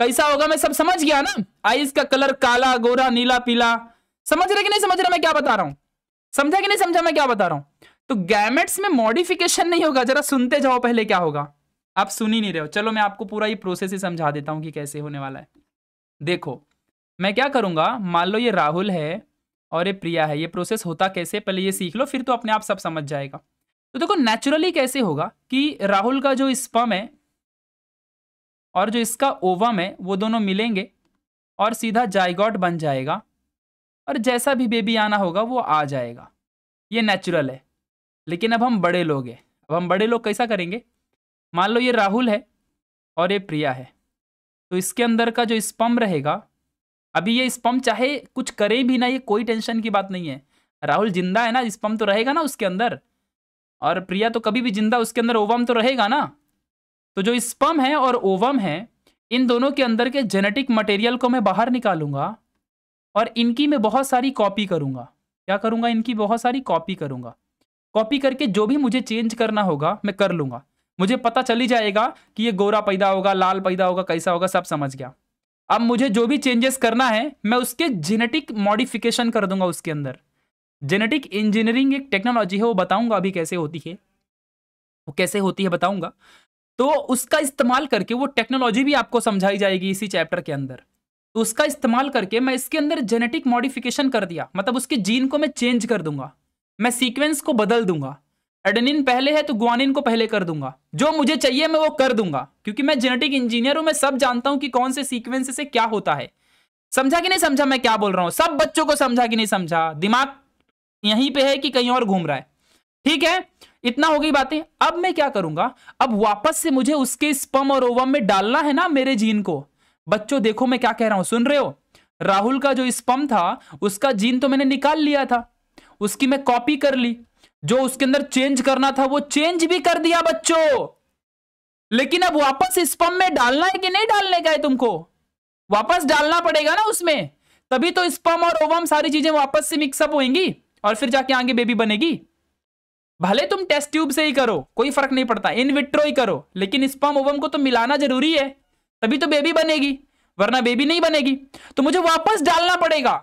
कैसा होगा मैं सब समझ गया ना आईज का कलर काला गोरा नीला पीला समझ रहे कि नहीं समझ रहे मैं क्या बता रहा हूं समझा कि नहीं समझा मैं क्या बता रहा हूं तो गैमेट्स में मॉडिफिकेशन नहीं होगा जरा सुनते जाओ पहले क्या होगा आप सुन ही नहीं रहे हो चलो मैं आपको पूरा ये प्रोसेस ही समझा देता हूं कि कैसे होने वाला है देखो मैं क्या करूँगा मान लो ये राहुल है और ये प्रिया है ये प्रोसेस होता कैसे पहले ये सीख लो फिर तो अपने आप सब समझ जाएगा तो देखो नेचुरली कैसे होगा कि राहुल का जो स्पम है और जो इसका ओवम है वो दोनों मिलेंगे और सीधा जाइगॉट बन जाएगा और जैसा भी बेबी आना होगा वो आ जाएगा ये नेचुरल है लेकिन अब हम बड़े लोग हैं अब हम बड़े लोग कैसा करेंगे मान लो ये राहुल है और ये प्रिया है तो इसके अंदर का जो स्पम रहेगा अभी ये स्पम चाहे कुछ करे भी ना ये कोई टेंशन की बात नहीं है राहुल जिंदा है ना स्पम तो रहेगा ना उसके अंदर और प्रिया तो कभी भी जिंदा उसके अंदर ओवम तो रहेगा ना तो जो स्पम है और ओवम है इन दोनों के अंदर के जेनेटिक मटेरियल को मैं बाहर निकालूंगा और इनकी मैं बहुत सारी कॉपी करूंगा क्या करूंगा इनकी बहुत सारी कॉपी करूंगा कॉपी करके जो भी मुझे चेंज करना होगा मैं कर लूंगा मुझे पता चली जाएगा कि ये गोरा पैदा होगा लाल पैदा होगा कैसा होगा सब समझ गया अब मुझे जो भी चेंजेस करना है मैं उसके जेनेटिक मॉडिफिकेशन कर दूंगा उसके अंदर जेनेटिक इंजीनियरिंग एक टेक्नोलॉजी है वो बताऊंगा अभी कैसे होती है वो कैसे होती है बताऊंगा तो उसका इस्तेमाल करके वो टेक्नोलॉजी भी आपको समझाई जाएगी इसी चैप्टर के अंदर तो उसका इस्तेमाल करके मैं इसके अंदर जेनेटिक मॉडिफिकेशन कर दिया मतलब उसके जीन को मैं चेंज कर दूंगा मैं सीक्वेंस को बदल दूंगा एडनिन पहले है तो गुआनिन को पहले कर दूंगा जो मुझे चाहिए मैं वो कर दूंगा क्योंकि मैं जेनेटिक इंजीनियर हूं मैं सब जानता हूं कि कौन से सीक्वेंस से क्या होता है समझा कि नहीं समझा मैं क्या बोल रहा हूं सब बच्चों को समझा कि नहीं समझा दिमाग यहीं पे है कि कहीं और घूम रहा है ठीक है इतना हो गई बातें अब मैं क्या करूंगा अब वापस से मुझे उसके स्पम और ओवम में डालना है ना मेरे जीन को बच्चों देखो मैं क्या कह रहा हूं सुन रहे हो राहुल का जो स्पम था उसका जीन तो मैंने निकाल लिया था उसकी मैं कॉपी कर ली जो उसके अंदर चेंज करना था वो चेंज भी कर दिया बच्चों लेकिन अब वापस स्पम में डालना है कि नहीं डालने का है तुमको वापस डालना पड़ेगा ना उसमें तभी तो स्पम और ओवम सारी चीजें वापस से मिक्सअप होंगी और फिर जाके आगे बेबी बनेगी भले तुम टेस्ट ट्यूब से ही करो कोई फर्क नहीं पड़ता इन विट्रो ही करो लेकिन स्पम ओवम को तो मिलाना जरूरी है तभी तो बेबी बनेगी वरना बेबी नहीं बनेगी तो मुझे वापस डालना पड़ेगा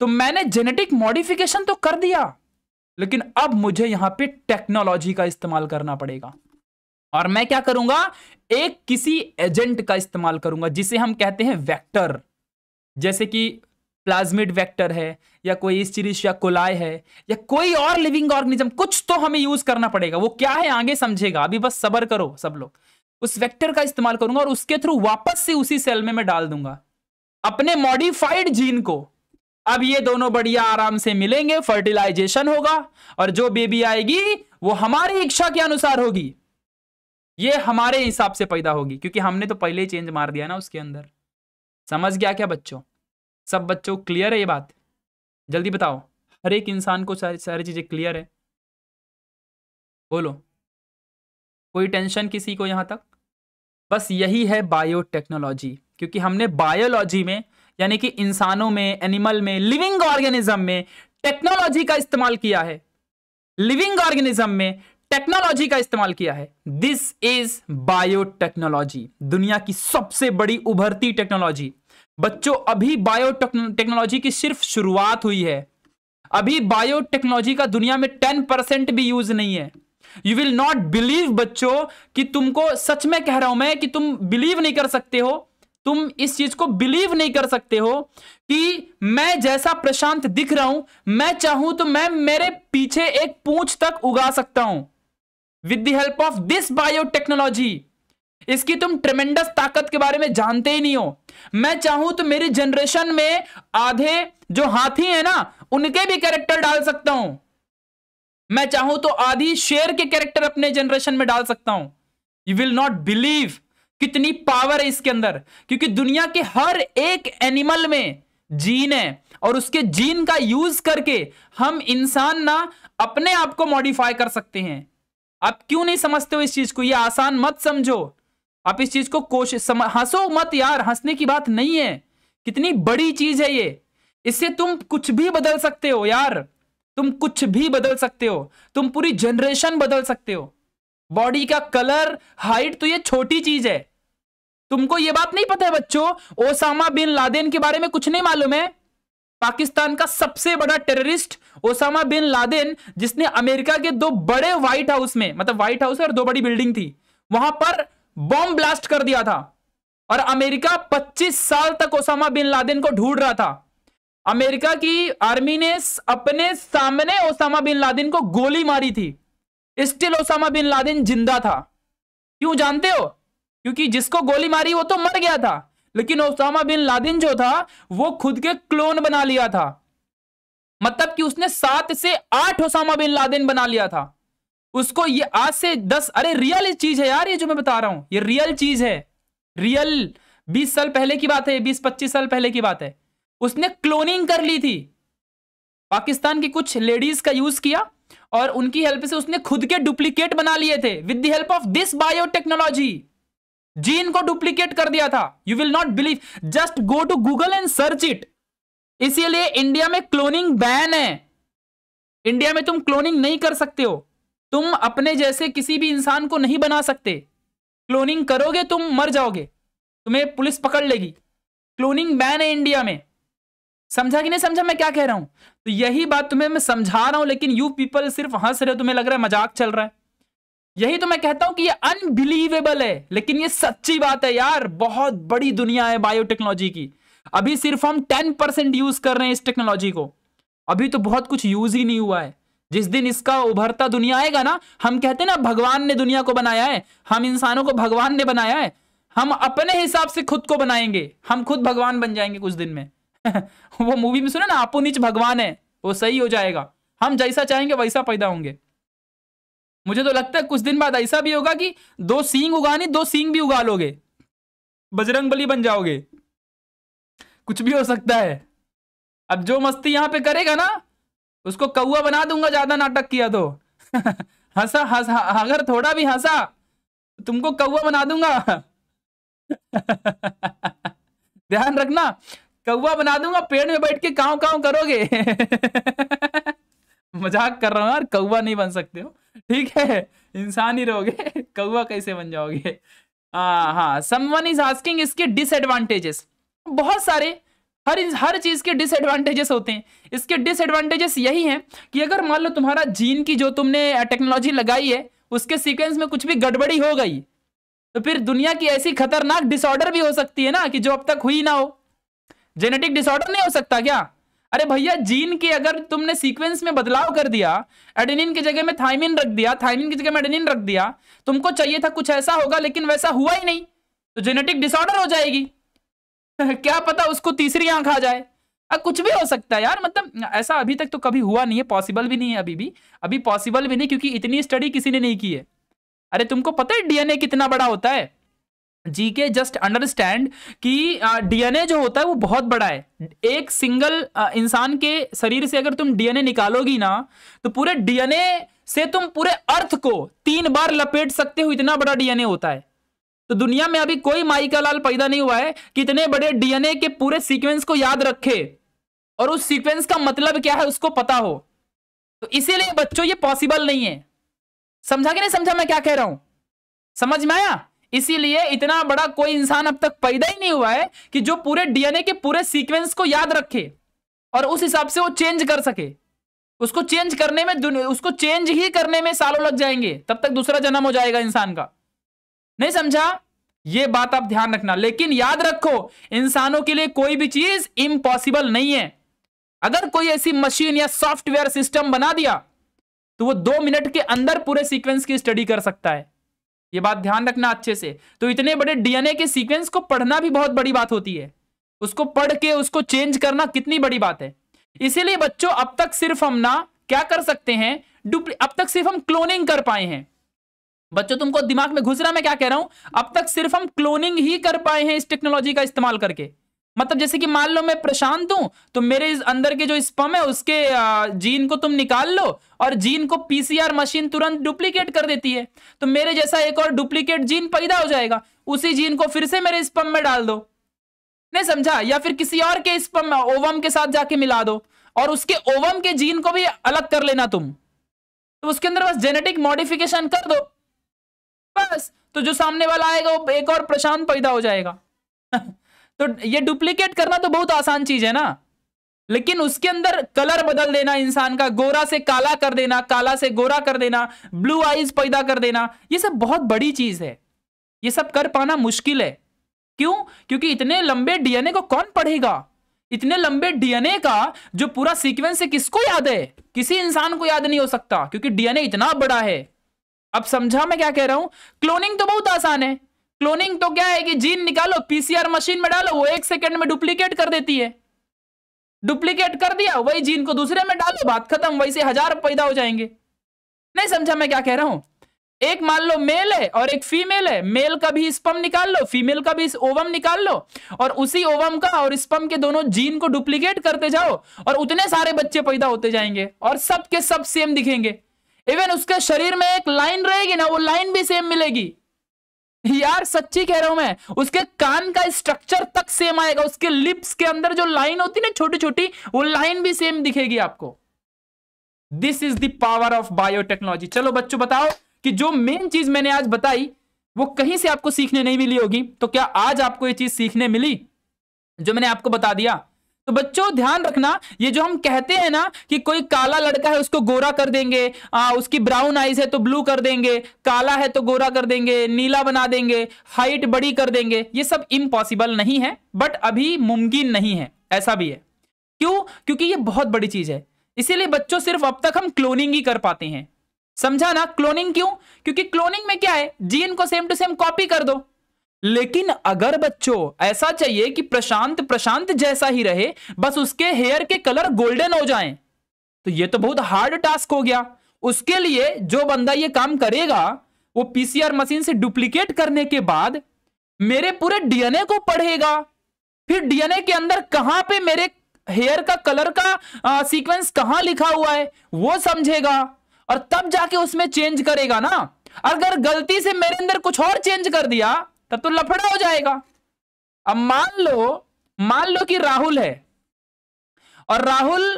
तो मैंने जेनेटिक मॉडिफिकेशन तो कर दिया लेकिन अब मुझे यहां पे टेक्नोलॉजी का इस्तेमाल करना पड़ेगा और मैं क्या करूंगा एक किसी एजेंट का इस्तेमाल करूंगा जिसे हम कहते हैं वेक्टर जैसे कि प्लाज्मिड वेक्टर है या कोई चीज या कोलाय है या कोई और लिविंग ऑर्गेनिज्म कुछ तो हमें यूज करना पड़ेगा वो क्या है आगे समझेगा अभी बस सबर करो सब लोग उस वेक्टर का इस्तेमाल करूंगा और उसके थ्रू वापस से उसी सेल में मैं डाल दूंगा अपने मॉडिफाइड जीन को अब ये दोनों बढ़िया आराम से मिलेंगे फर्टिलाइजेशन होगा और जो बेबी आएगी वो हमारी इच्छा के अनुसार होगी ये हमारे हिसाब से पैदा होगी क्योंकि हमने तो पहले ही चेंज मार दिया ना उसके अंदर समझ गया क्या बच्चों सब बच्चों क्लियर है ये बात जल्दी बताओ हर एक इंसान को सारी सारी चीज़ें क्लियर है बोलो कोई टेंशन किसी को यहां तक बस यही है बायोटेक्नोलॉजी क्योंकि हमने बायोलॉजी में यानी कि इंसानों में एनिमल में लिविंग ऑर्गेनिज्म में टेक्नोलॉजी का इस्तेमाल किया है लिविंग ऑर्गेनिज्म में टेक्नोलॉजी का इस्तेमाल किया है दिस इज बायोटेक्नोलॉजी दुनिया की सबसे बड़ी उभरती टेक्नोलॉजी बच्चों अभी बायोटेक्नोलॉजी की सिर्फ शुरुआत हुई है अभी बायोटेक्नोलॉजी का दुनिया में टेन परसेंट भी यूज नहीं है यू विल नॉट बिलीव बच्चों कि तुमको सच में कह रहा हूं मैं कि तुम बिलीव नहीं कर सकते हो तुम इस चीज को बिलीव नहीं कर सकते हो कि मैं जैसा प्रशांत दिख रहा हूं मैं चाहूं तो मैं मेरे पीछे एक पूछ तक उगा सकता हूं with the help of this biotechnology इसकी तुम ट्रेमेंडस ताकत के बारे में जानते ही नहीं हो मैं चाहूं तो मेरी जनरेशन में आधे जो हाथी है ना उनके भी कैरेक्टर डाल सकता हूं मैं चाहूं तो आधी शेर के कैरेक्टर अपने जनरेशन में डाल सकता हूं यू विल नॉट बिलीव कितनी पावर है इसके अंदर क्योंकि दुनिया के हर एक एनिमल में जीन है और उसके जीन का यूज करके हम इंसान ना अपने आप को मॉडिफाई कर सकते हैं आप क्यों नहीं समझते हो इस चीज को ये आसान मत समझो आप इस चीज को कोशिश सम... हंसो मत यार हंसने की बात नहीं है कितनी बड़ी चीज है ये इससे तुम कुछ भी बदल सकते हो यार तुम कुछ भी बदल सकते हो तुम पूरी जनरेशन बदल सकते हो बॉडी का कलर हाइट तो ये छोटी चीज है तुमको ये बात नहीं पता है बच्चों ओसामा बिन लादेन के बारे में कुछ नहीं मालूम है पाकिस्तान का सबसे बड़ा टेररिस्ट ओसामा बिन लादेन जिसने अमेरिका के दो बड़े व्हाइट हाउस में मतलब व्हाइट हाउस और दो बड़ी बिल्डिंग थी वहां पर बॉम्ब ब्लास्ट कर दिया था और अमेरिका 25 साल तक ओसामा बिन लादेन को ढूंढ रहा था अमेरिका की आर्मी ने अपने सामने ओसामा बिन लादेन को गोली मारी थी स्टिल ओसामा बिन लादेन जिंदा था क्यों जानते हो क्योंकि जिसको गोली मारी वो तो मर गया था लेकिन ओसामा बिन लादिन जो था वो खुद के क्लोन बना लिया था मतलब कि उसने सात से आठ ओसामा बिन लादेन बना लिया था उसको ये आज से दस अरे रियल चीज है यार ये जो मैं बता रहा हूं ये रियल चीज है रियल बीस साल पहले की बात है बीस पच्चीस साल पहले की बात है उसने क्लोनिंग कर ली थी पाकिस्तान की कुछ लेडीज का यूज किया और उनकी हेल्प से उसने खुद के डुप्लीकेट बना लिए थे with the help of this biotechnology gene को डुप्लीकेट कर दिया था you will not believe just go to Google and search it इसीलिए इंडिया में क्लोनिंग बैन है इंडिया में तुम क्लोनिंग नहीं कर सकते हो तुम अपने जैसे किसी भी इंसान को नहीं बना सकते क्लोनिंग करोगे तुम मर जाओगे तुम्हें पुलिस पकड़ लेगी क्लोनिंग बैन है इंडिया में समझा कि नहीं समझा मैं क्या कह रहा हूं तो यही बात तुम्हें मैं समझा रहा हूं लेकिन यू पीपल सिर्फ हंस रहे हो तुम्हें लग रहा है मजाक चल रहा है यही तो मैं कहता हूं कि ये अनबिलीवेबल है लेकिन ये सच्ची बात है यार बहुत बड़ी दुनिया है बायोटेक्नोलॉजी की अभी सिर्फ हम टेन परसेंट यूज कर रहे हैं इस टेक्नोलॉजी को अभी तो बहुत कुछ यूज ही नहीं हुआ है जिस दिन इसका उभरता दुनिया आएगा ना हम कहते हैं ना भगवान ने दुनिया को बनाया है हम इंसानों को भगवान ने बनाया है हम अपने हिसाब से खुद को बनाएंगे हम खुद भगवान बन जाएंगे कुछ दिन में वो मूवी में सुना ना आपो नीच भगवान है वो सही हो जाएगा हम जैसा चाहेंगे वैसा पैदा होंगे मुझे तो लगता है कुछ दिन बाद ऐसा भी होगा कि दो सींग उगा नहीं दो सींग भी उगा लोगे बजरंग बली बन जाओगे कुछ भी हो सकता है अब जो मस्ती यहाँ पे करेगा ना उसको कौआ बना दूंगा ज्यादा नाटक किया तो हंसा हंसा अगर थोड़ा भी हंसा तो तुमको कौआ बना दूंगा ध्यान रखना कौआ बना दूंगा पेड़ में बैठ के काव काव करोगे मजाक कर रहा हूँ यार कौवा नहीं बन सकते हो ठीक है इंसान ही रहोगे कौवा कैसे बन जाओगे हाँ हाँ सम इज आस्किंग इसके डिसएडवांटेजेस बहुत सारे हर हर चीज़ के डिसएडवांटेजेस होते हैं इसके डिसएडवांटेजेस यही हैं कि अगर मान लो तुम्हारा जीन की जो तुमने टेक्नोलॉजी लगाई है उसके सीक्वेंस में कुछ भी गड़बड़ी हो गई तो फिर दुनिया की ऐसी खतरनाक डिसऑर्डर भी हो सकती है ना कि जो अब तक हुई ना हो जेनेटिक डिसऑर्डर नहीं हो सकता क्या अरे भैया जीन के अगर तुमने सीक्वेंस में बदलाव कर दिया एडेनिन की जगह में थाइमिन रख दिया थाइमिन की जगह में एडेनिन रख दिया तुमको चाहिए था कुछ ऐसा होगा लेकिन वैसा हुआ ही नहीं तो जेनेटिक डिसऑर्डर हो जाएगी क्या पता उसको तीसरी आंख आ जाए अब कुछ भी हो सकता है यार मतलब ऐसा अभी तक तो कभी हुआ नहीं है पॉसिबल भी नहीं है अभी भी अभी पॉसिबल भी नहीं क्योंकि इतनी स्टडी किसी ने नहीं की है अरे तुमको पता है डीएनए कितना बड़ा होता है जी के जस्ट अंडरस्टैंड कि डीएनए जो होता है वो बहुत बड़ा है एक सिंगल इंसान के शरीर से अगर तुम डीएनए निकालोगी ना तो पूरे डीएनए से तुम पूरे अर्थ को तीन बार लपेट सकते हो इतना बड़ा डीएनए होता है तो दुनिया में अभी कोई माइका लाल पैदा नहीं हुआ है कि इतने बड़े डीएनए के पूरे सीक्वेंस को याद रखे और उस सीक्वेंस का मतलब क्या है उसको पता हो तो इसीलिए बच्चों ये पॉसिबल नहीं है समझा कि नहीं समझा मैं क्या कह रहा हूं समझ में आया इसीलिए इतना बड़ा कोई इंसान अब तक पैदा ही नहीं हुआ है कि जो पूरे डीएनए के पूरे सीक्वेंस को याद रखे और उस हिसाब से वो चेंज कर सके उसको चेंज करने में उसको चेंज ही करने में सालों लग जाएंगे तब तक दूसरा जन्म हो जाएगा इंसान का नहीं समझा ये बात आप ध्यान रखना लेकिन याद रखो इंसानों के लिए कोई भी चीज इम्पॉसिबल नहीं है अगर कोई ऐसी मशीन या सॉफ्टवेयर सिस्टम बना दिया तो वो दो मिनट के अंदर पूरे सीक्वेंस की स्टडी कर सकता है ये बात ध्यान रखना अच्छे से तो इतने बड़े डीएनए के सीक्वेंस को पढ़ना भी बहुत बड़ी बात होती है उसको पढ़ के उसको चेंज करना कितनी बड़ी बात है इसीलिए बच्चों अब तक सिर्फ हम ना क्या कर सकते हैं अब तक सिर्फ हम क्लोनिंग कर पाए हैं बच्चों तुमको दिमाग में घुस रहा मैं क्या कह रहा हूं अब तक सिर्फ हम क्लोनिंग ही कर पाए हैं इस टेक्नोलॉजी का इस्तेमाल करके मतलब जैसे कि मान लो मैं प्रशांत हूं तो मेरे इस अंदर के जो स्पम है उसके जीन को तुम निकाल लो और जीन को पीसीआर मशीन तुरंत डुप्लीकेट कर देती है तो मेरे जैसा एक और डुप्लीकेट जीन पैदा हो जाएगा उसी जीन को फिर से मेरे स्पम में डाल दो नहीं समझा या फिर किसी और के स्पम ओवम के साथ जाके मिला दो और उसके ओवम के जीन को भी अलग कर लेना तुम तो उसके अंदर बस जेनेटिक मॉडिफिकेशन कर दो बस तो जो सामने वाला आएगा वो एक और प्रशांत पैदा हो जाएगा तो ये डुप्लीकेट करना तो बहुत आसान चीज है ना लेकिन उसके अंदर कलर बदल देना इंसान का गोरा से काला कर देना काला से गोरा कर देना ब्लू आईज पैदा कर देना ये सब बहुत बड़ी चीज है ये सब कर पाना मुश्किल है क्यों क्योंकि इतने लंबे डीएनए को कौन पढ़ेगा इतने लंबे डीएनए का जो पूरा सीक्वेंस है किसको याद है किसी इंसान को याद नहीं हो सकता क्योंकि डीएनए इतना बड़ा है अब समझा मैं क्या कह रहा हूं क्लोनिंग तो बहुत आसान है क्लोनिंग तो क्या है कि जीन निकालो पीसीआर मशीन में डालो वो एक सेकंड में डुप्लीकेट कर देती है डुप्लीकेट कर दिया वही जीन को दूसरे में डालो बात खत्म से हजार पैदा हो जाएंगे नहीं समझा मैं क्या कह रहा हूं एक मान लो मेल है और एक फीमेल है मेल का भी स्पम निकाल लो फीमेल का भी ओवम निकाल लो और उसी ओवम का और स्पम के दोनों जीन को डुप्लीकेट करते जाओ और उतने सारे बच्चे पैदा होते जाएंगे और सबके सब सेम दिखेंगे इवन उसके शरीर में एक लाइन रहेगी ना वो लाइन भी सेम मिलेगी यार सच्ची कह रहा हूं मैं उसके कान का स्ट्रक्चर तक सेम आएगा उसके लिप्स के अंदर जो लाइन होती ना छोटी छोटी वो लाइन भी सेम दिखेगी आपको this is the power of biotechnology चलो बच्चों बताओ कि जो मेन चीज मैंने आज बताई वो कहीं से आपको सीखने नहीं मिली होगी तो क्या आज आपको ये चीज सीखने मिली जो मैंने आपको बता दिया तो बच्चों ध्यान रखना ये जो हम कहते हैं ना कि कोई काला लड़का है उसको गोरा कर देंगे आ, उसकी ब्राउन आइज है तो ब्लू कर देंगे काला है तो गोरा कर देंगे नीला बना देंगे हाइट बड़ी कर देंगे ये सब इम्पॉसिबल नहीं है बट अभी मुमकिन नहीं है ऐसा भी है क्यों क्योंकि ये बहुत बड़ी चीज है इसीलिए बच्चों सिर्फ अब तक हम क्लोनिंग ही कर पाते हैं समझा ना क्लोनिंग क्यों क्योंकि क्लोनिंग में क्या है जीन को सेम टू सेम कॉपी कर दो लेकिन अगर बच्चों ऐसा चाहिए कि प्रशांत प्रशांत जैसा ही रहे बस उसके हेयर के कलर गोल्डन हो जाएं तो ये तो बहुत हार्ड टास्क हो गया उसके लिए जो बंदा ये काम करेगा वो पीसीआर मशीन से डुप्लीकेट करने के बाद मेरे पूरे डीएनए को पढ़ेगा फिर डीएनए के अंदर कहां पे मेरे हेयर का कलर का सीक्वेंस कहां लिखा हुआ है वो समझेगा और तब जाके उसमें चेंज करेगा ना अगर गलती से मेरे अंदर कुछ और चेंज कर दिया तब तो लफड़ा हो जाएगा अब मान लो मान लो कि राहुल है और राहुल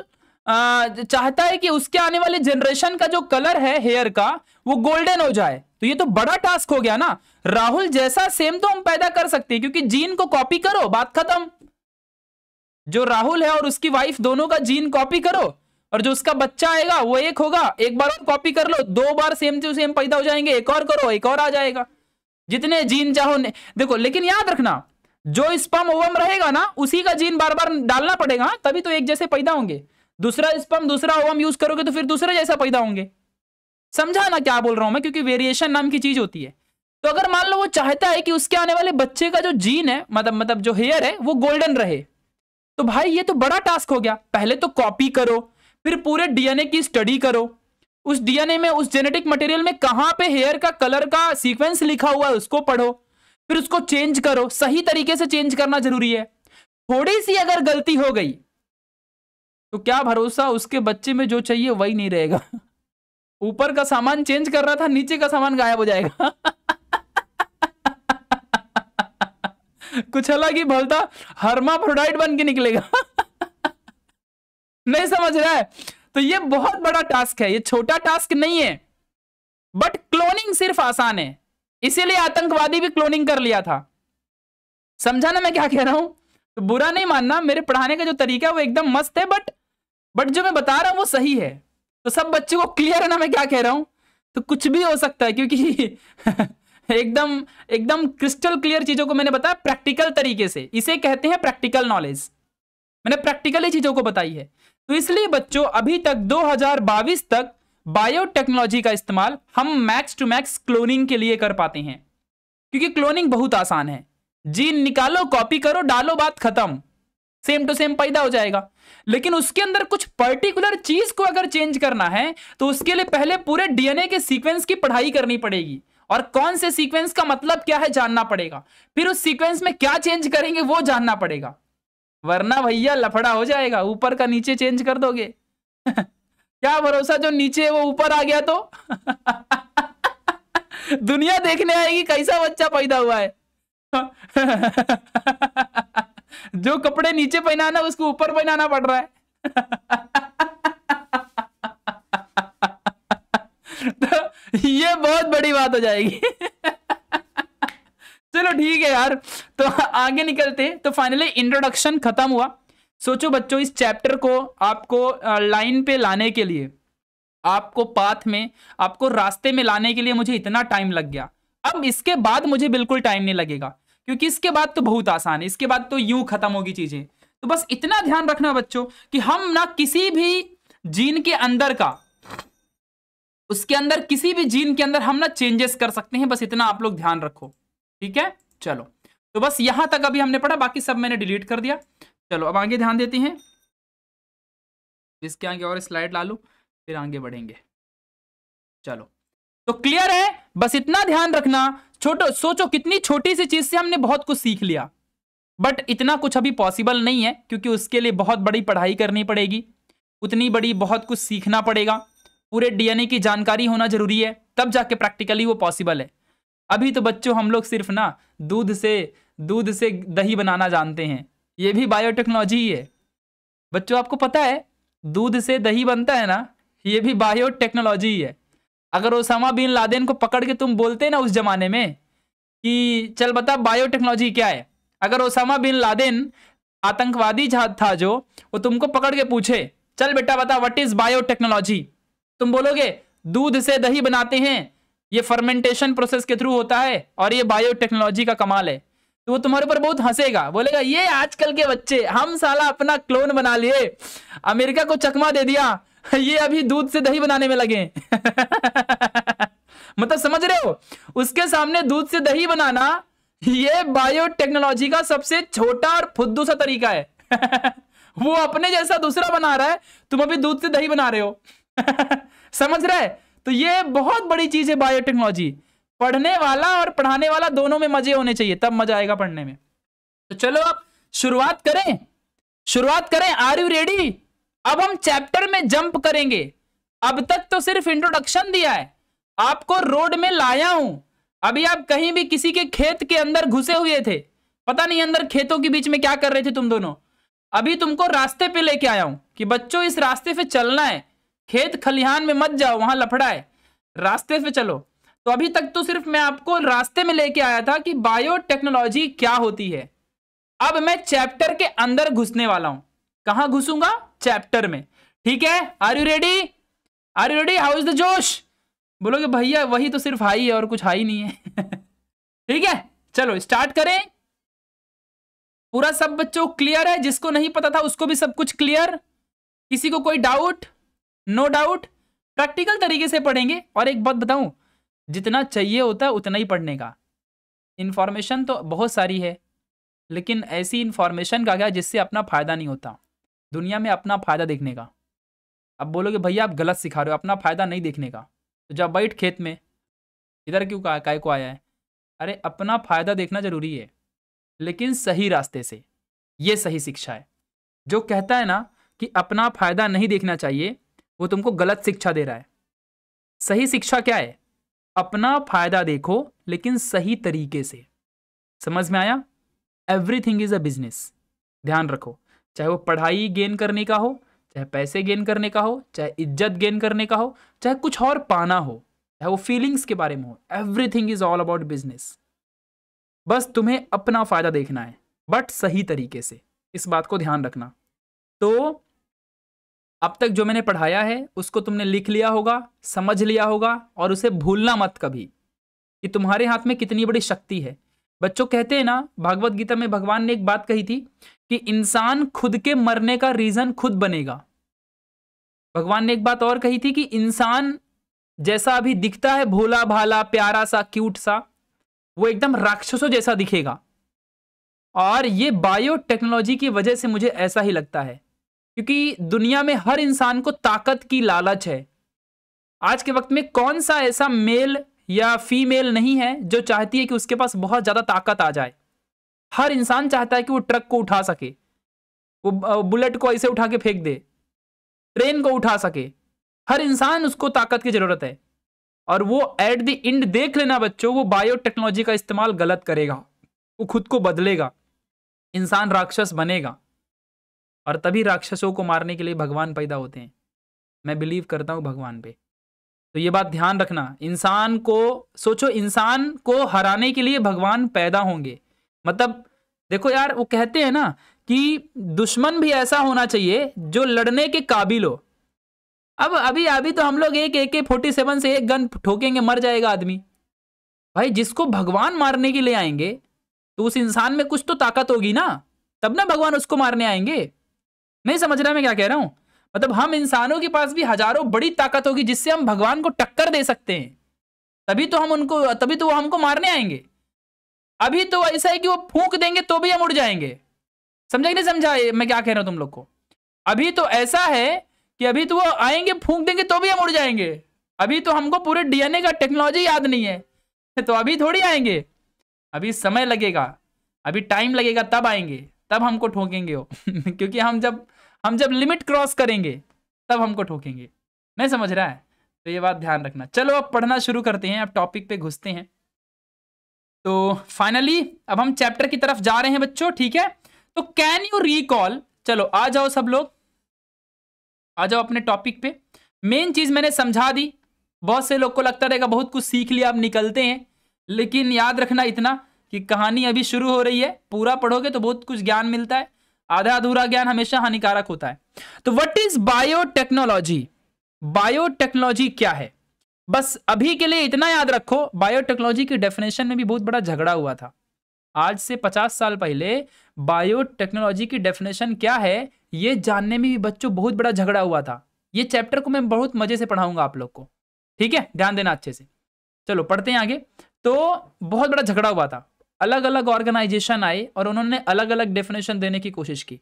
चाहता है कि उसके आने वाले जनरेशन का जो कलर है हेयर का वो गोल्डन हो जाए तो ये तो बड़ा टास्क हो गया ना राहुल जैसा सेम तो हम पैदा कर सकते हैं क्योंकि जीन को कॉपी करो बात खत्म जो राहुल है और उसकी वाइफ दोनों का जीन कॉपी करो और जो उसका बच्चा आएगा वो एक होगा एक बार कॉपी कर लो दो बार सेम टू सेम पैदा हो जाएंगे एक और करो एक और आ जाएगा जितने जीन चाहो देखो लेकिन याद रखना जो स्पम ओवम रहेगा ना उसी का जीन बार बार डालना पड़ेगा तभी तो एक जैसे पैदा होंगे दूसरा स्पम दूसरा ओवम यूज करोगे तो फिर दूसरे जैसा पैदा होंगे समझा ना क्या बोल रहा हूं मैं क्योंकि वेरिएशन नाम की चीज होती है तो अगर मान लो वो चाहता है कि उसके आने वाले बच्चे का जो जीन है मतलब मतलब जो हेयर है वो गोल्डन रहे तो भाई ये तो बड़ा टास्क हो गया पहले तो कॉपी करो फिर पूरे डीएनए की स्टडी करो उस डीएनए में उस जेनेटिक मटेरियल में कहां पे हेयर का कलर का सीक्वेंस लिखा हुआ है उसको पढ़ो फिर उसको चेंज करो सही तरीके से चेंज करना जरूरी है थोड़ी सी अगर गलती हो गई तो क्या भरोसा उसके बच्चे में जो चाहिए वही नहीं रहेगा ऊपर का सामान चेंज कर रहा था नीचे का सामान गायब हो जाएगा कुछ अलग ही बोलता हरमा प्रोडाइट बन के निकलेगा नहीं समझ रहा है तो ये बहुत बड़ा टास्क है ये छोटा टास्क नहीं है बट क्लोनिंग सिर्फ आसान है इसीलिए आतंकवादी भी क्लोनिंग कर लिया था समझा ना मैं क्या कह रहा हूं तो बुरा नहीं मानना मेरे पढ़ाने का जो तरीका है वो एकदम मस्त है बट बट जो मैं बता रहा हूं वो सही है तो सब बच्चों को क्लियर है ना मैं क्या कह रहा हूं तो कुछ भी हो सकता है क्योंकि एकदम एकदम क्रिस्टल क्लियर चीज़ों को मैंने बताया प्रैक्टिकल तरीके से इसे कहते हैं प्रैक्टिकल नॉलेज मैंने प्रैक्टिकली चीज़ों को बताई है तो इसलिए बच्चों अभी तक 2022 तक बायोटेक्नोलॉजी का इस्तेमाल हम मैक्स टू मैक्स क्लोनिंग के लिए कर पाते हैं क्योंकि क्लोनिंग बहुत आसान है जीन निकालो कॉपी करो डालो बात खत्म सेम टू सेम पैदा हो जाएगा लेकिन उसके अंदर कुछ पर्टिकुलर चीज को अगर चेंज करना है तो उसके लिए पहले पूरे डीएनए के सीक्वेंस की पढ़ाई करनी पड़ेगी और कौन से सीक्वेंस का मतलब क्या है जानना पड़ेगा फिर उस सीक्वेंस में क्या चेंज करेंगे वो जानना पड़ेगा वरना भैया लफड़ा हो जाएगा ऊपर का नीचे चेंज कर दोगे क्या भरोसा जो नीचे वो ऊपर आ गया तो दुनिया देखने आएगी कैसा बच्चा पैदा हुआ है जो कपड़े नीचे पहनाना उसको ऊपर पहनाना पड़ रहा है तो ये बहुत बड़ी बात हो जाएगी चलो ठीक है यार तो आगे निकलते तो फाइनली इंट्रोडक्शन खत्म हुआ सोचो बच्चों इस चैप्टर को आपको लाइन पे लाने के लिए आपको पाथ में आपको रास्ते में लाने के लिए मुझे इतना टाइम लग गया अब इसके बाद मुझे बिल्कुल टाइम नहीं लगेगा क्योंकि इसके बाद तो बहुत आसान है इसके बाद तो यूं खत्म होगी चीजें तो बस इतना ध्यान रखना बच्चों कि हम ना किसी भी जीन के अंदर का उसके अंदर किसी भी जीन के अंदर हम ना चेंजेस कर सकते हैं बस इतना आप लोग ध्यान रखो ठीक है चलो तो बस यहां तक अभी हमने पढ़ा बाकी सब मैंने डिलीट कर दिया चलो अब आगे ध्यान देते हैं इसके आगे और स्लाइड ला लो फिर आगे बढ़ेंगे चलो तो क्लियर है बस इतना ध्यान रखना छोटो सोचो कितनी छोटी सी चीज से हमने बहुत कुछ सीख लिया बट इतना कुछ अभी पॉसिबल नहीं है क्योंकि उसके लिए बहुत बड़ी पढ़ाई करनी पड़ेगी उतनी बड़ी बहुत कुछ सीखना पड़ेगा पूरे डीएनए की जानकारी होना जरूरी है तब जाके प्रैक्टिकली वो पॉसिबल है अभी तो बच्चों हम लोग सिर्फ ना दूध से दूध से दही बनाना जानते हैं ये भी बायोटेक्नोलॉजी ही है बच्चों आपको पता है दूध से दही बनता है ना ये भी बायोटेक्नोलॉजी ही है अगर ओसामा बिन लादेन को पकड़ के तुम बोलते ना उस जमाने में कि चल बता बायोटेक्नोलॉजी क्या है अगर ओसामा बिन लादेन आतंकवादी था जो वो तुमको पकड़ के पूछे चल बेटा बता व्हाट इज बायोटेक्नोलॉजी तुम बोलोगे दूध से दही बनाते हैं ये फर्मेंटेशन प्रोसेस के थ्रू होता है और ये बायोटेक्नोलॉजी का कमाल है तो वो तुम्हारे ऊपर बहुत हंसेगा बोलेगा ये आजकल के बच्चे हम साला अपना क्लोन बना लिए अमेरिका को चकमा दे दिया ये अभी दूध से दही बनाने में लगे मतलब समझ रहे हो उसके सामने दूध से दही बनाना ये बायोटेक्नोलॉजी का सबसे छोटा और फुद्दू सा तरीका है वो अपने जैसा दूसरा बना रहा है तुम अभी दूध से दही बना रहे हो समझ रहे तो ये बहुत बड़ी चीज है बायोटेक्नोलॉजी पढ़ने वाला और पढ़ाने वाला दोनों में मजे होने चाहिए तब मजा आएगा पढ़ने में तो चलो आप शुरुआत करें शुरुआत करें आर यू रेडी अब हम चैप्टर में जंप करेंगे अब तक तो सिर्फ इंट्रोडक्शन दिया है आपको रोड में लाया हूं अभी आप कहीं भी किसी के खेत के अंदर घुसे हुए थे पता नहीं अंदर खेतों के बीच में क्या कर रहे थे तुम दोनों अभी तुमको रास्ते पे लेके आया हूं कि बच्चों इस रास्ते पे चलना है खेत खलिहान में मत जाओ वहां लफड़ा है रास्ते से चलो तो अभी तक तो सिर्फ मैं आपको रास्ते में लेके आया था कि बायोटेक्नोलॉजी क्या होती है अब मैं चैप्टर के अंदर घुसने वाला हूं कहां घुसूंगा चैप्टर में ठीक है are you ready are you ready how is the जोश बोलोगे भैया वही तो सिर्फ हाई है और कुछ हाई नहीं है ठीक है चलो स्टार्ट करें पूरा सब बच्चों क्लियर है जिसको नहीं पता था उसको भी सब कुछ क्लियर किसी को कोई डाउट नो डाउट प्रैक्टिकल तरीके से पढ़ेंगे और एक बात बताऊं जितना चाहिए होता है उतना ही पढ़ने का इन्फॉर्मेशन तो बहुत सारी है लेकिन ऐसी इन्फॉर्मेशन का क्या जिससे अपना फ़ायदा नहीं होता दुनिया में अपना फ़ायदा देखने का अब बोलोगे भैया आप गलत सिखा रहे हो अपना फ़ायदा नहीं देखने का तो जब बैठ खेत में इधर क्यों का काय को आया है अरे अपना फ़ायदा देखना ज़रूरी है लेकिन सही रास्ते से ये सही शिक्षा है जो कहता है ना कि अपना फ़ायदा नहीं देखना चाहिए वो तुमको गलत शिक्षा दे रहा है सही शिक्षा क्या है अपना फायदा देखो लेकिन सही तरीके से समझ में आया थिंग इज अ बिजनेस ध्यान रखो चाहे वो पढ़ाई गेन करने का हो चाहे पैसे गेन करने का हो चाहे इज्जत गेन करने का हो चाहे कुछ और पाना हो चाहे वो फीलिंग्स के बारे में हो everything is all about business बस तुम्हें अपना फायदा देखना है बट सही तरीके से इस बात को ध्यान रखना तो अब तक जो मैंने पढ़ाया है उसको तुमने लिख लिया होगा समझ लिया होगा और उसे भूलना मत कभी कि तुम्हारे हाथ में कितनी बड़ी शक्ति है बच्चों कहते हैं ना भागवत गीता में भगवान ने एक बात कही थी कि इंसान खुद के मरने का रीजन खुद बनेगा भगवान ने एक बात और कही थी कि इंसान जैसा अभी दिखता है भोला भाला प्यारा सा क्यूट सा वो एकदम राक्षसों जैसा दिखेगा और ये बायोटेक्नोलॉजी की वजह से मुझे ऐसा ही लगता है क्योंकि दुनिया में हर इंसान को ताकत की लालच है आज के वक्त में कौन सा ऐसा मेल या फीमेल नहीं है जो चाहती है कि उसके पास बहुत ज़्यादा ताकत आ जाए हर इंसान चाहता है कि वो ट्रक को उठा सके वो बुलेट को ऐसे उठा के फेंक दे ट्रेन को उठा सके हर इंसान उसको ताकत की ज़रूरत है और वो एट द एंड देख लेना बच्चों वो बायोटेक्नोलॉजी का इस्तेमाल गलत करेगा वो खुद को बदलेगा इंसान राक्षस बनेगा और तभी राक्षसों को मारने के लिए भगवान पैदा होते हैं मैं बिलीव करता हूँ भगवान पे तो ये बात ध्यान रखना इंसान को सोचो इंसान को हराने के लिए भगवान पैदा होंगे मतलब देखो यार वो कहते हैं ना कि दुश्मन भी ऐसा होना चाहिए जो लड़ने के काबिल हो अब अभी अभी तो हम लोग एक ए के फोर्टी सेवन से एक गन ठोकेंगे मर जाएगा आदमी भाई जिसको भगवान मारने के लिए आएंगे तो उस इंसान में कुछ तो ताकत होगी ना तब ना भगवान उसको मारने आएंगे नहीं समझ रहा मैं क्या कह रहा हूं मतलब हम इंसानों के पास भी हजारों बड़ी ताकत होगी जिससे हम भगवान को टक्कर दे सकते हैं तभी तो हम उनको तभी तो वो हमको मारने आएंगे अभी तो ऐसा है कि वो फूंक देंगे तो भी हम उड़ जाएंगे समझा कि नहीं समझा मैं क्या कह रहा हूं तुम लोग को अभी तो ऐसा है कि अभी तो वो आएंगे फूंक देंगे तो भी हम उड़ जाएंगे अभी तो हमको पूरे डीएनए का टेक्नोलॉजी याद नहीं है तो अभी थोड़ी आएंगे अभी समय लगेगा अभी टाइम लगेगा तब आएंगे तब हमको ठोकेंगे वो क्योंकि हम जब हम जब लिमिट क्रॉस करेंगे तब हमको ठोकेंगे नहीं समझ रहा है तो ये बात ध्यान रखना चलो अब पढ़ना शुरू करते हैं अब टॉपिक पे घुसते हैं तो फाइनली अब हम चैप्टर की तरफ जा रहे हैं बच्चों ठीक है तो कैन यू रिकॉल चलो आ जाओ सब लोग आ जाओ अपने टॉपिक पे मेन चीज मैंने समझा दी बहुत से लोग को लगता रहेगा बहुत कुछ सीख लिया आप निकलते हैं लेकिन याद रखना इतना कि कहानी अभी शुरू हो रही है पूरा पढ़ोगे तो बहुत कुछ ज्ञान मिलता है आधा अधूरा ज्ञान हमेशा हानिकारक होता है तो वट इज बायोटेक्नोलॉजी बायोटेक्नोलॉजी क्या है बस अभी के लिए इतना याद रखो बायोटेक्नोलॉजी की डेफिनेशन में भी बहुत बड़ा झगड़ा हुआ था आज से पचास साल पहले बायोटेक्नोलॉजी की डेफिनेशन क्या है ये जानने में भी बच्चों बहुत बड़ा झगड़ा हुआ था ये चैप्टर को मैं बहुत मजे से पढ़ाऊंगा आप लोग को ठीक है ध्यान देना अच्छे से चलो पढ़ते हैं आगे तो बहुत बड़ा झगड़ा हुआ था अलग अलग ऑर्गेनाइजेशन आए और उन्होंने अलग अलग डेफिनेशन देने की कोशिश की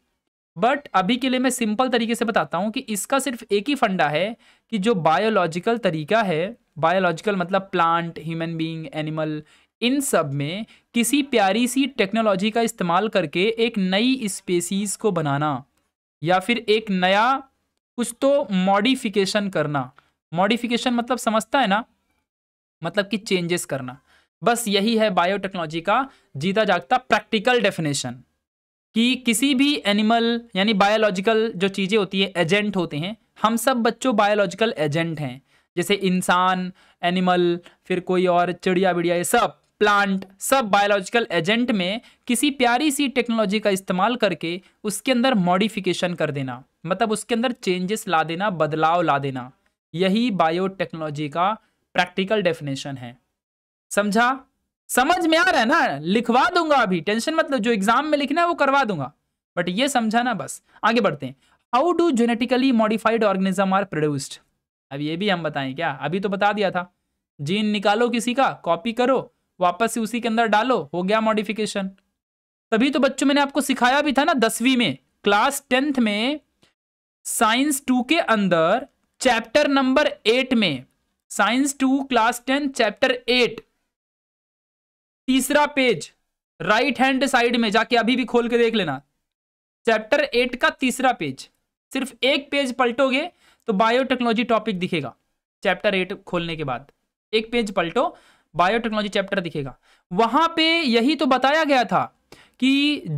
बट अभी के लिए मैं सिंपल तरीके से बताता हूँ कि इसका सिर्फ एक ही फंडा है कि जो बायोलॉजिकल तरीका है बायोलॉजिकल मतलब प्लांट ह्यूमन बीइंग एनिमल इन सब में किसी प्यारी सी टेक्नोलॉजी का इस्तेमाल करके एक नई स्पेसीज को बनाना या फिर एक नया कुछ तो मॉडिफिकेशन करना मॉडिफिकेशन मतलब समझता है ना मतलब कि चेंजेस करना बस यही है बायोटेक्नोलॉजी का जीता जागता प्रैक्टिकल डेफिनेशन कि किसी भी एनिमल यानी बायोलॉजिकल जो चीज़ें होती है एजेंट होते हैं हम सब बच्चों बायोलॉजिकल एजेंट हैं जैसे इंसान एनिमल फिर कोई और चिड़िया बिड़िया ये सब प्लांट सब बायोलॉजिकल एजेंट में किसी प्यारी सी टेक्नोलॉजी का इस्तेमाल करके उसके अंदर मॉडिफिकेशन कर देना मतलब उसके अंदर चेंजेस ला देना बदलाव ला देना यही बायोटेक्नोलॉजी का प्रैक्टिकल डेफिनेशन है समझा समझ में आ रहा है ना लिखवा दूंगा अभी टेंशन मतलब जो एग्जाम में लिखना है वो करवा दूंगा बट ये समझा ना बस आगे बढ़ते हैं how do genetically modified organism are produced अब ये भी हम बताएं क्या अभी तो बता दिया था जीन निकालो किसी का कॉपी करो वापस से उसी के अंदर डालो हो गया मॉडिफिकेशन तभी तो बच्चों मैंने आपको सिखाया भी था ना दसवीं में क्लास टेंथ में साइंस टू के अंदर चैप्टर नंबर एट में science two class tenth chapter eight तीसरा पेज राइट हैंड साइड में जाके अभी भी खोल के देख लेना चैप्टर एट का तीसरा पेज सिर्फ एक पेज पलटोगे तो बायोटेक्नोलॉजी टॉपिक दिखेगा चैप्टर एट खोलने के बाद एक पेज पलटो बायोटेक्नोलॉजी चैप्टर दिखेगा वहां पे यही तो बताया गया था कि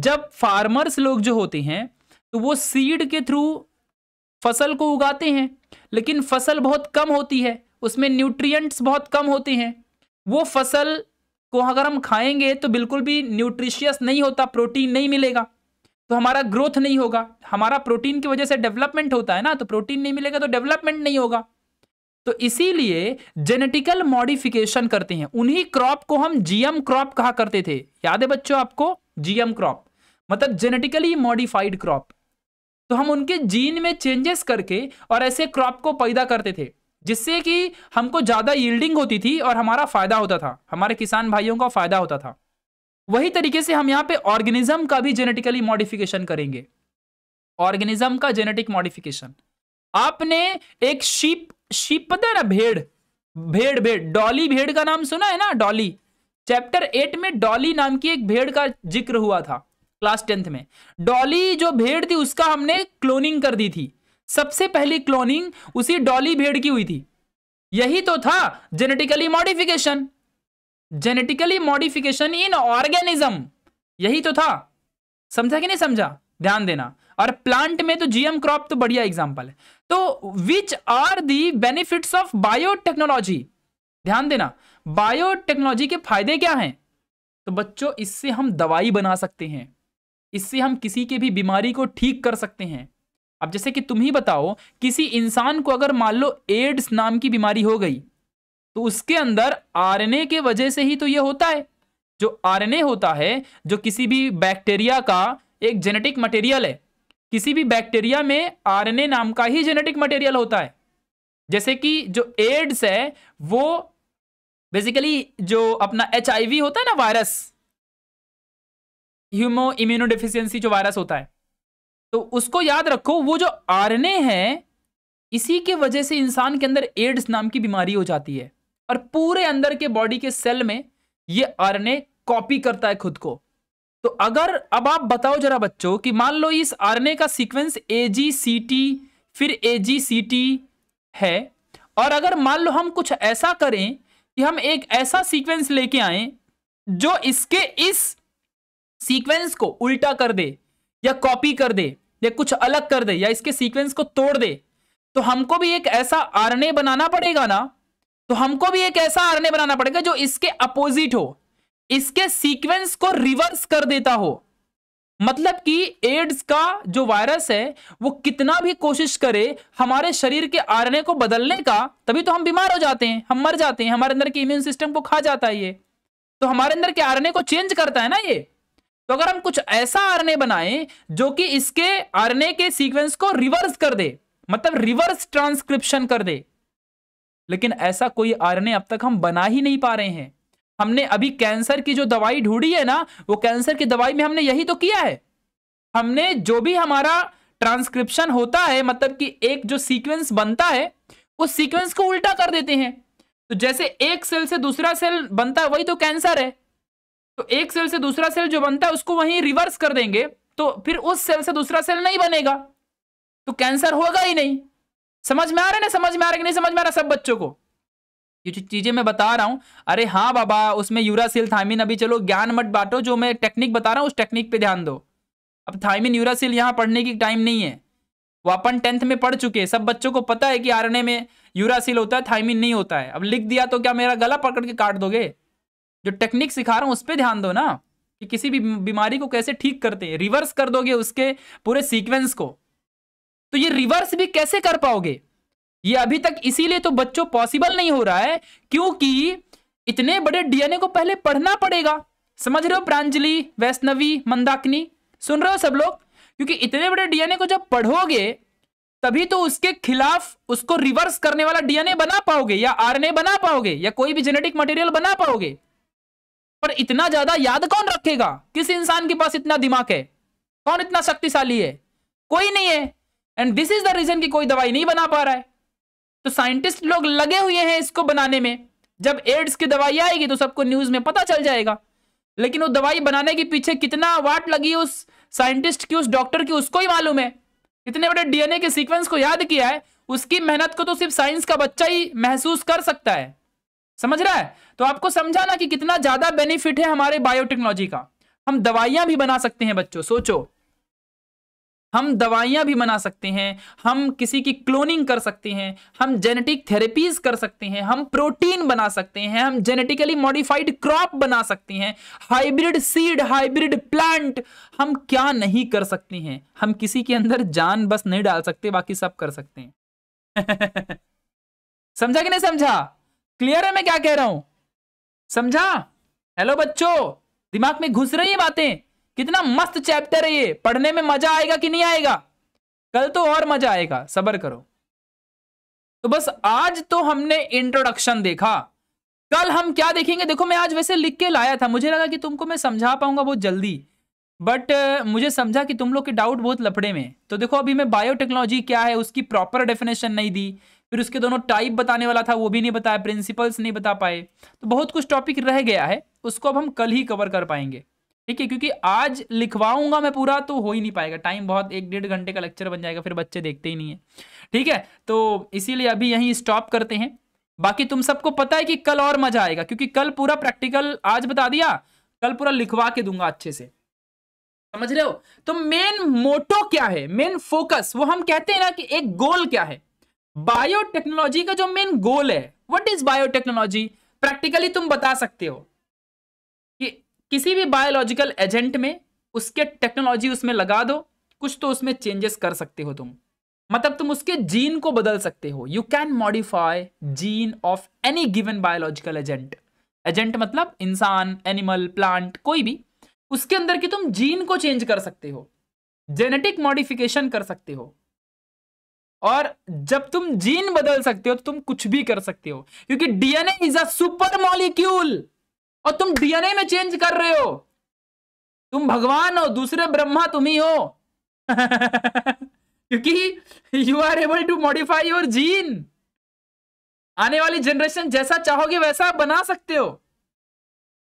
जब फार्मर्स लोग जो होते हैं तो वो सीड के थ्रू फसल को उगाते हैं लेकिन फसल बहुत कम होती है उसमें न्यूट्रिएंट्स बहुत कम होते हैं वो फसल को अगर हम खाएंगे तो बिल्कुल भी न्यूट्रिशियस नहीं होता प्रोटीन नहीं मिलेगा तो हमारा ग्रोथ नहीं होगा हमारा प्रोटीन की वजह से डेवलपमेंट होता है ना तो प्रोटीन नहीं मिलेगा तो डेवलपमेंट नहीं होगा तो इसीलिए जेनेटिकल मॉडिफिकेशन करते हैं उन्हीं क्रॉप को हम जीएम क्रॉप कहा करते थे याद है बच्चों आपको जीएम क्रॉप मतलब जेनेटिकली मॉडिफाइड क्रॉप तो हम उनके जीन में चेंजेस करके और ऐसे क्रॉप को पैदा करते थे जिससे कि हमको ज़्यादा यील्डिंग होती थी और हमारा फ़ायदा होता था हमारे किसान भाइयों का फ़ायदा होता था वही तरीके से हम यहाँ पे ऑर्गेनिज्म का भी जेनेटिकली मॉडिफिकेशन करेंगे ऑर्गेनिज्म का जेनेटिक मॉडिफिकेशन आपने एक शीप शीप पता है ना भेड़ भेड़ भेड़ डॉली भेड़ का नाम सुना है ना डॉली चैप्टर एट में डॉली नाम की एक भेड़ का जिक्र हुआ था क्लास टेंथ में डॉली जो भेड़ थी उसका हमने क्लोनिंग कर दी थी सबसे पहली क्लोनिंग उसी डॉली भेड़ की हुई थी यही तो था genetically modification genetically modification in organism यही तो था समझा कि नहीं समझा ध्यान देना और प्लांट में तो जीएम क्रॉप तो बढ़िया एग्जांपल है तो which are the benefits of biotechnology ध्यान देना बायोटेक्नोलॉजी के फायदे क्या हैं तो बच्चों इससे हम दवाई बना सकते हैं इससे हम किसी के भी बीमारी को ठीक कर सकते हैं अब जैसे कि तुम ही बताओ किसी इंसान को अगर मान लो एड्स नाम की बीमारी हो गई तो उसके अंदर आरएनए के वजह से ही तो यह होता है जो आरएनए होता है जो किसी भी बैक्टीरिया का एक जेनेटिक मटेरियल है किसी भी बैक्टीरिया में आरएनए नाम का ही जेनेटिक मटेरियल होता है जैसे कि जो एड्स है वो बेसिकली जो अपना एच होता है ना वायरस ह्यूमो इम्यूनो डिफिशियंसी जो वायरस होता है तो उसको याद रखो वो जो आरने है इसी के वजह से इंसान के अंदर एड्स नाम की बीमारी हो जाती है और पूरे अंदर के बॉडी के सेल में ये आरने कॉपी करता है खुद को तो अगर अब आप बताओ जरा बच्चों कि मान लो इस आरने का सीक्वेंस ए जी सी टी फिर ए जी सी टी है और अगर मान लो हम कुछ ऐसा करें कि हम एक ऐसा सीक्वेंस लेके आए जो इसके इस सीक्वेंस को उल्टा कर दे या कॉपी कर दे या कुछ अलग कर दे या इसके सीक्वेंस को तोड़ दे तो हमको भी एक ऐसा आरने बनाना पड़ेगा ना तो हमको भी एक ऐसा आरने बनाना पड़ेगा जो इसके अपोजिट हो इसके सीक्वेंस को रिवर्स कर देता हो मतलब कि एड्स का जो वायरस है वो कितना भी कोशिश करे हमारे शरीर के आरने को बदलने का तभी तो हम बीमार हो जाते हैं हम मर जाते हैं हमारे अंदर के इम्यून सिस्टम को खा जाता है ये तो हमारे अंदर के आरने को चेंज करता है ना ये तो अगर हम कुछ ऐसा आरएनए बनाएं जो कि इसके आरएनए के सीक्वेंस को रिवर्स कर दे मतलब रिवर्स ट्रांसक्रिप्शन कर दे लेकिन ऐसा कोई आरएनए अब तक हम बना ही नहीं पा रहे हैं हमने अभी कैंसर की जो दवाई ढूंढी है ना वो कैंसर की दवाई में हमने यही तो किया है हमने जो भी हमारा ट्रांसक्रिप्शन होता है मतलब कि एक जो सीक्वेंस बनता है उस सीक्वेंस को उल्टा कर देते हैं तो जैसे एक सेल से दूसरा सेल बनता है वही तो कैंसर है तो एक सेल से दूसरा सेल जो बनता है उसको वहीं रिवर्स कर देंगे तो फिर उस सेल से दूसरा सेल नहीं बनेगा तो कैंसर होगा ही नहीं समझ में आ रहा है ना समझ में आ रहा है कि नहीं समझ में आ रहा सब बच्चों को ये चीज़ें मैं बता रहा हूं अरे हाँ बाबा उसमें यूरासिल थामिन अभी चलो ज्ञान मत बांटो जो मैं टेक्निक बता रहा हूँ उस टेक्निक पे ध्यान दो अब थाइमिन यूरासिल यहाँ पढ़ने की टाइम नहीं है वो अपन टेंथ में पढ़ चुके हैं सब बच्चों को पता है कि आरएनए में यूरासिल होता है थाइमिन नहीं होता है अब लिख दिया तो क्या मेरा गला पकड़ के काट दोगे जो टेक्निक सिखा रहा हूं उस पर ध्यान दो ना कि किसी भी बीमारी को कैसे ठीक करते हैं रिवर्स कर दोगे उसके पूरे सीक्वेंस को तो ये रिवर्स भी कैसे कर पाओगे ये अभी तक इसीलिए तो बच्चों पॉसिबल नहीं हो रहा है क्योंकि इतने बड़े डीएनए को पहले पढ़ना पड़ेगा समझ रहे हो प्रांजलि वैष्णवी मंदाकिनी सुन रहे हो सब लोग क्योंकि इतने बड़े डीएनए को जब पढ़ोगे तभी तो उसके खिलाफ उसको रिवर्स करने वाला डीएनए बना पाओगे या आरएनए बना पाओगे या कोई भी जेनेटिक मटेरियल बना पाओगे पर इतना ज्यादा याद कौन रखेगा किस इंसान के पास इतना दिमाग है कौन इतना शक्तिशाली है कोई नहीं है and this is the reason कि कोई दवाई नहीं बना पा रहा है तो साइंटिस्ट लोग लगे हुए हैं इसको बनाने में जब एड्स की दवाई आएगी तो सबको न्यूज में पता चल जाएगा लेकिन वो दवाई बनाने के पीछे कितना वाट लगी उस साइंटिस्ट की उस डॉक्टर की उसको ही मालूम है इतने बड़े डीएनए के सीक्वेंस को याद किया है उसकी मेहनत को तो सिर्फ साइंस का बच्चा ही महसूस कर सकता है समझ रहा है तो आपको समझा ना कि कितना ज्यादा बेनिफिट है हमारे बायोटेक्नोलॉजी का हम दवाइयां भी बना सकते हैं बच्चों सोचो हम दवाइयां भी बना सकते हैं हम किसी की क्लोनिंग कर सकते हैं हम जेनेटिक थेरेपीज कर सकते हैं हम प्रोटीन बना सकते हैं हम जेनेटिकली मॉडिफाइड क्रॉप बना सकते हैं हाइब्रिड सीड हाइब्रिड प्लांट हम क्या नहीं कर सकते हैं हम किसी के अंदर जान बस नहीं डाल सकते बाकी सब कर सकते हैं समझा कि नहीं समझा क्लियर है मैं क्या कह रहा हूं समझा हेलो बच्चों दिमाग में घुस रही है बातें कितना मस्त चैप्टर है ये पढ़ने में मजा आएगा कि नहीं आएगा कल तो और मजा आएगा सबर करो तो बस आज तो हमने इंट्रोडक्शन देखा कल हम क्या देखेंगे देखो मैं आज वैसे लिख के लाया था मुझे लगा कि तुमको मैं समझा पाऊंगा बहुत जल्दी बट uh, मुझे समझा कि तुम लोग के डाउट बहुत लफड़े में तो देखो अभी मैं बायोटेक्नोलॉजी क्या है उसकी प्रॉपर डेफिनेशन नहीं दी फिर उसके दोनों टाइप बताने वाला था वो भी नहीं बताया प्रिंसिपल्स नहीं बता पाए तो बहुत कुछ टॉपिक रह गया है उसको अब हम कल ही कवर कर पाएंगे ठीक है क्योंकि आज लिखवाऊंगा मैं पूरा तो हो ही नहीं पाएगा टाइम बहुत एक डेढ़ घंटे का लेक्चर बन जाएगा फिर बच्चे देखते ही नहीं है ठीक है तो इसीलिए अभी यहीं स्टॉप करते हैं बाकी तुम सबको पता है कि कल और मजा आएगा क्योंकि कल पूरा प्रैक्टिकल आज बता दिया कल पूरा लिखवा के दूंगा अच्छे से समझ रहे हो तो मेन मोटो क्या है मेन फोकस वो हम कहते हैं ना कि एक गोल क्या है बायोटेक्नोलॉजी का जो मेन गोल है व्हाट इज बायोटेक्नोलॉजी प्रैक्टिकली तुम बता सकते हो कि किसी भी बायोलॉजिकल एजेंट में उसके टेक्नोलॉजी उसमें लगा दो कुछ तो उसमें चेंजेस कर सकते हो तुम मतलब तुम उसके जीन को बदल सकते हो you can modify gene of any given biological agent agent मतलब इंसान एनिमल प्लांट कोई भी उसके अंदर की तुम जीन को चेंज कर सकते हो जेनेटिक मॉडिफिकेशन कर सकते हो और जब तुम जीन बदल सकते हो तो तुम कुछ भी कर सकते हो क्योंकि DNA is a super molecule और तुम डीएनए में चेंज कर रहे हो तुम भगवान हो दूसरे ब्रह्मा तुम ही हो क्योंकि you are able to modify your gene आने वाली जनरेशन जैसा चाहोगे वैसा बना सकते हो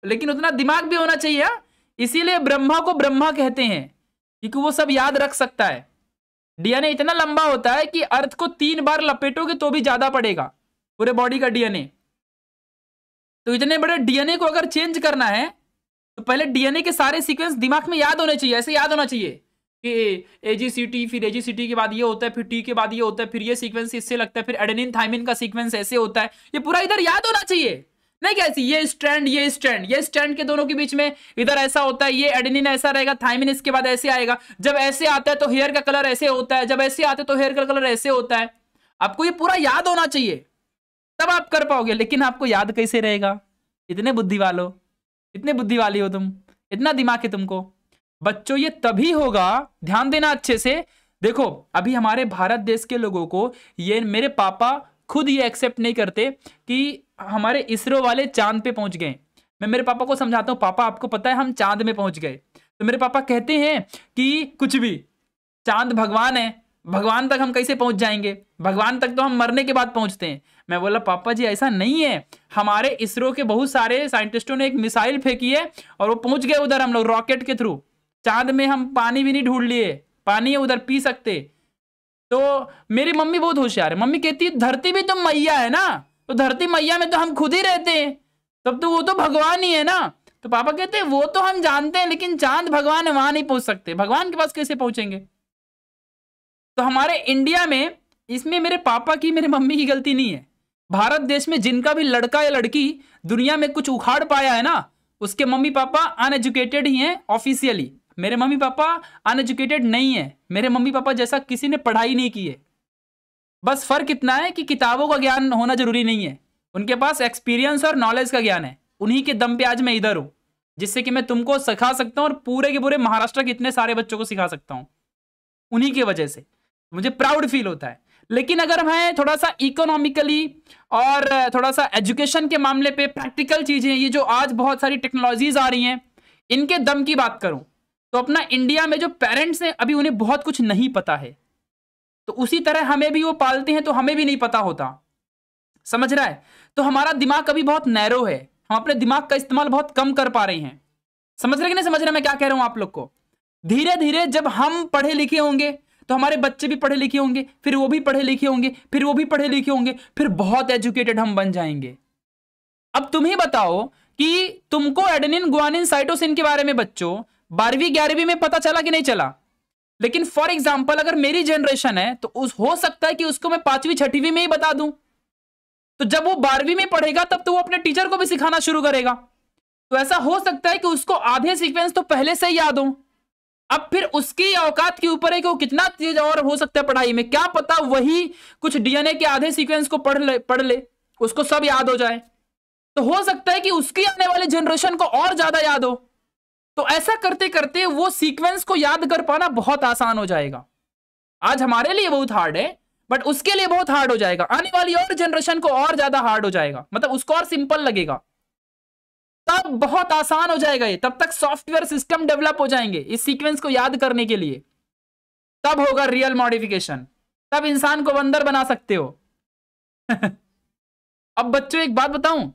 लेकिन उतना दिमाग भी होना चाहिए हाँ। इसीलिए ब्रह्मा को ब्रह्मा कहते हैं क्योंकि वो सब याद रख सकता है डीएनए इतना लंबा होता है कि अर्थ को तीन बार लपेटोगे तो भी ज्यादा पड़ेगा पूरे बॉडी का डीएनए तो इतने बड़े डीएनए को अगर चेंज करना है तो पहले डीएनए के सारे सीक्वेंस दिमाग में याद होने चाहिए ऐसे याद होना चाहिए कि ए जी सी टी फिर ए जी सी टी के बाद ये होता है फिर टी के बाद ये होता है फिर ये सीक्वेंस इससे लगता है फिर एडेनिन थाइमिन का सीक्वेंस ऐसे होता है ये पूरा इधर याद होना चाहिए नहीं कैसी ये स्टैंड ये स्टैंड ये स्टैंड के दोनों के बीच में इधर ऐसा होता है ये एडनिन ऐसा रहेगा थाइमिन इसके बाद ऐसे आएगा जब ऐसे आता है तो हेयर का कलर ऐसे होता है जब ऐसे आते तो हेयर का कलर ऐसे होता है आपको ये पूरा याद होना चाहिए तब आप कर पाओगे लेकिन आपको याद कैसे रहेगा इतने बुद्धि वालो इतने बुद्धि वाली हो तुम इतना दिमाग है तुमको बच्चों ये तभी होगा ध्यान देना अच्छे से देखो अभी हमारे भारत देश के लोगों को ये मेरे पापा खुद ये एक्सेप्ट नहीं करते कि हमारे इसरो वाले चांद पे पहुंच गए मैं मेरे पापा को समझाता हूँ पापा आपको पता है हम चांद में पहुंच गए तो मेरे पापा कहते हैं कि कुछ भी चांद भगवान है भगवान तक हम कैसे पहुंच जाएंगे भगवान तक तो हम मरने के बाद पहुंचते हैं मैं बोला पापा जी ऐसा नहीं है हमारे इसरो के बहुत सारे साइंटिस्टों ने एक मिसाइल फेंकी है और वो पहुंच गए उधर हम लोग रॉकेट के थ्रू चांद में हम पानी भी नहीं ढूंढ लिए पानी उधर पी सकते तो मेरी मम्मी बहुत होशियार है मम्मी कहती है धरती भी तो मैया है ना तो धरती मैया में तो हम खुद ही रहते हैं तब तो वो तो भगवान ही है ना तो पापा कहते हैं वो तो हम जानते हैं लेकिन चांद भगवान है वहां नहीं पहुंच सकते भगवान के पास कैसे पहुंचेंगे तो हमारे इंडिया में इसमें मेरे पापा की मेरे मम्मी की गलती नहीं है भारत देश में जिनका भी लड़का या लड़की दुनिया में कुछ उखाड़ पाया है ना उसके मम्मी पापा अनएजुकेटेड ही हैं ऑफिशियली मेरे मम्मी पापा अनएजुकेटेड नहीं है मेरे मम्मी पापा जैसा किसी ने पढ़ाई नहीं की है बस फर्क इतना है कि किताबों का ज्ञान होना जरूरी नहीं है उनके पास एक्सपीरियंस और नॉलेज का ज्ञान है उन्हीं के दम पे आज मैं इधर हूँ जिससे कि मैं तुमको सिखा सकता हूँ और पूरे के पूरे महाराष्ट्र के इतने सारे बच्चों को सिखा सकता हूँ उन्हीं की वजह से मुझे प्राउड फील होता है लेकिन अगर मैं थोड़ा सा इकोनॉमिकली और थोड़ा सा एजुकेशन के मामले पे प्रैक्टिकल चीज़ें ये जो आज बहुत सारी टेक्नोलॉजीज आ रही हैं इनके दम की बात करूँ तो अपना इंडिया में जो पेरेंट्स हैं अभी उन्हें बहुत कुछ नहीं पता है तो उसी तरह हमें भी वो पालते हैं तो हमें भी नहीं पता होता समझ रहा है तो हमारा दिमाग अभी बहुत नैरो है हम अपने दिमाग का इस्तेमाल बहुत कम कर पा रहे हैं समझ रहे कि नहीं समझ रहे मैं क्या कह रहा हूं आप लोग को धीरे धीरे जब हम पढ़े लिखे होंगे तो हमारे बच्चे भी पढ़े लिखे होंगे फिर वो भी पढ़े लिखे होंगे फिर वो भी पढ़े लिखे होंगे फिर बहुत एजुकेटेड हम बन जाएंगे अब तुम ही बताओ कि तुमको एडेनिन गुआनिन साइटोसिन के बारे में बच्चों बारहवीं ग्यारहवीं में पता चला कि नहीं चला लेकिन फॉर एग्जाम्पल अगर मेरी जनरेशन है तो उस हो सकता है कि उसको मैं पांचवी छठीवी में ही बता दूं तो जब वो बारहवीं में पढ़ेगा तब तो वो अपने टीचर को भी सिखाना शुरू करेगा तो ऐसा हो सकता है कि उसको आधे सीक्वेंस तो पहले से ही याद हो अब फिर उसकी औकात के ऊपर है कि वो कितना तेज और हो सकता है पढ़ाई में क्या पता वही कुछ डीएनए के आधे सीक्वेंस को पढ़ ले पढ़ ले उसको सब याद हो जाए तो हो सकता है कि उसकी आने वाले जनरेशन को और ज्यादा याद हो तो ऐसा करते करते वो सीक्वेंस को याद कर पाना बहुत आसान हो जाएगा आज हमारे लिए बहुत हार्ड है बट उसके लिए बहुत हार्ड हो जाएगा आने वाली और जनरेशन को और ज्यादा हार्ड हो जाएगा मतलब उसको और सिंपल लगेगा तब बहुत आसान हो जाएगा ये तब तक सॉफ्टवेयर सिस्टम डेवलप हो जाएंगे इस सीक्वेंस को याद करने के लिए तब होगा रियल मॉडिफिकेशन तब इंसान को बंदर बना सकते हो अब बच्चों एक बात बताऊं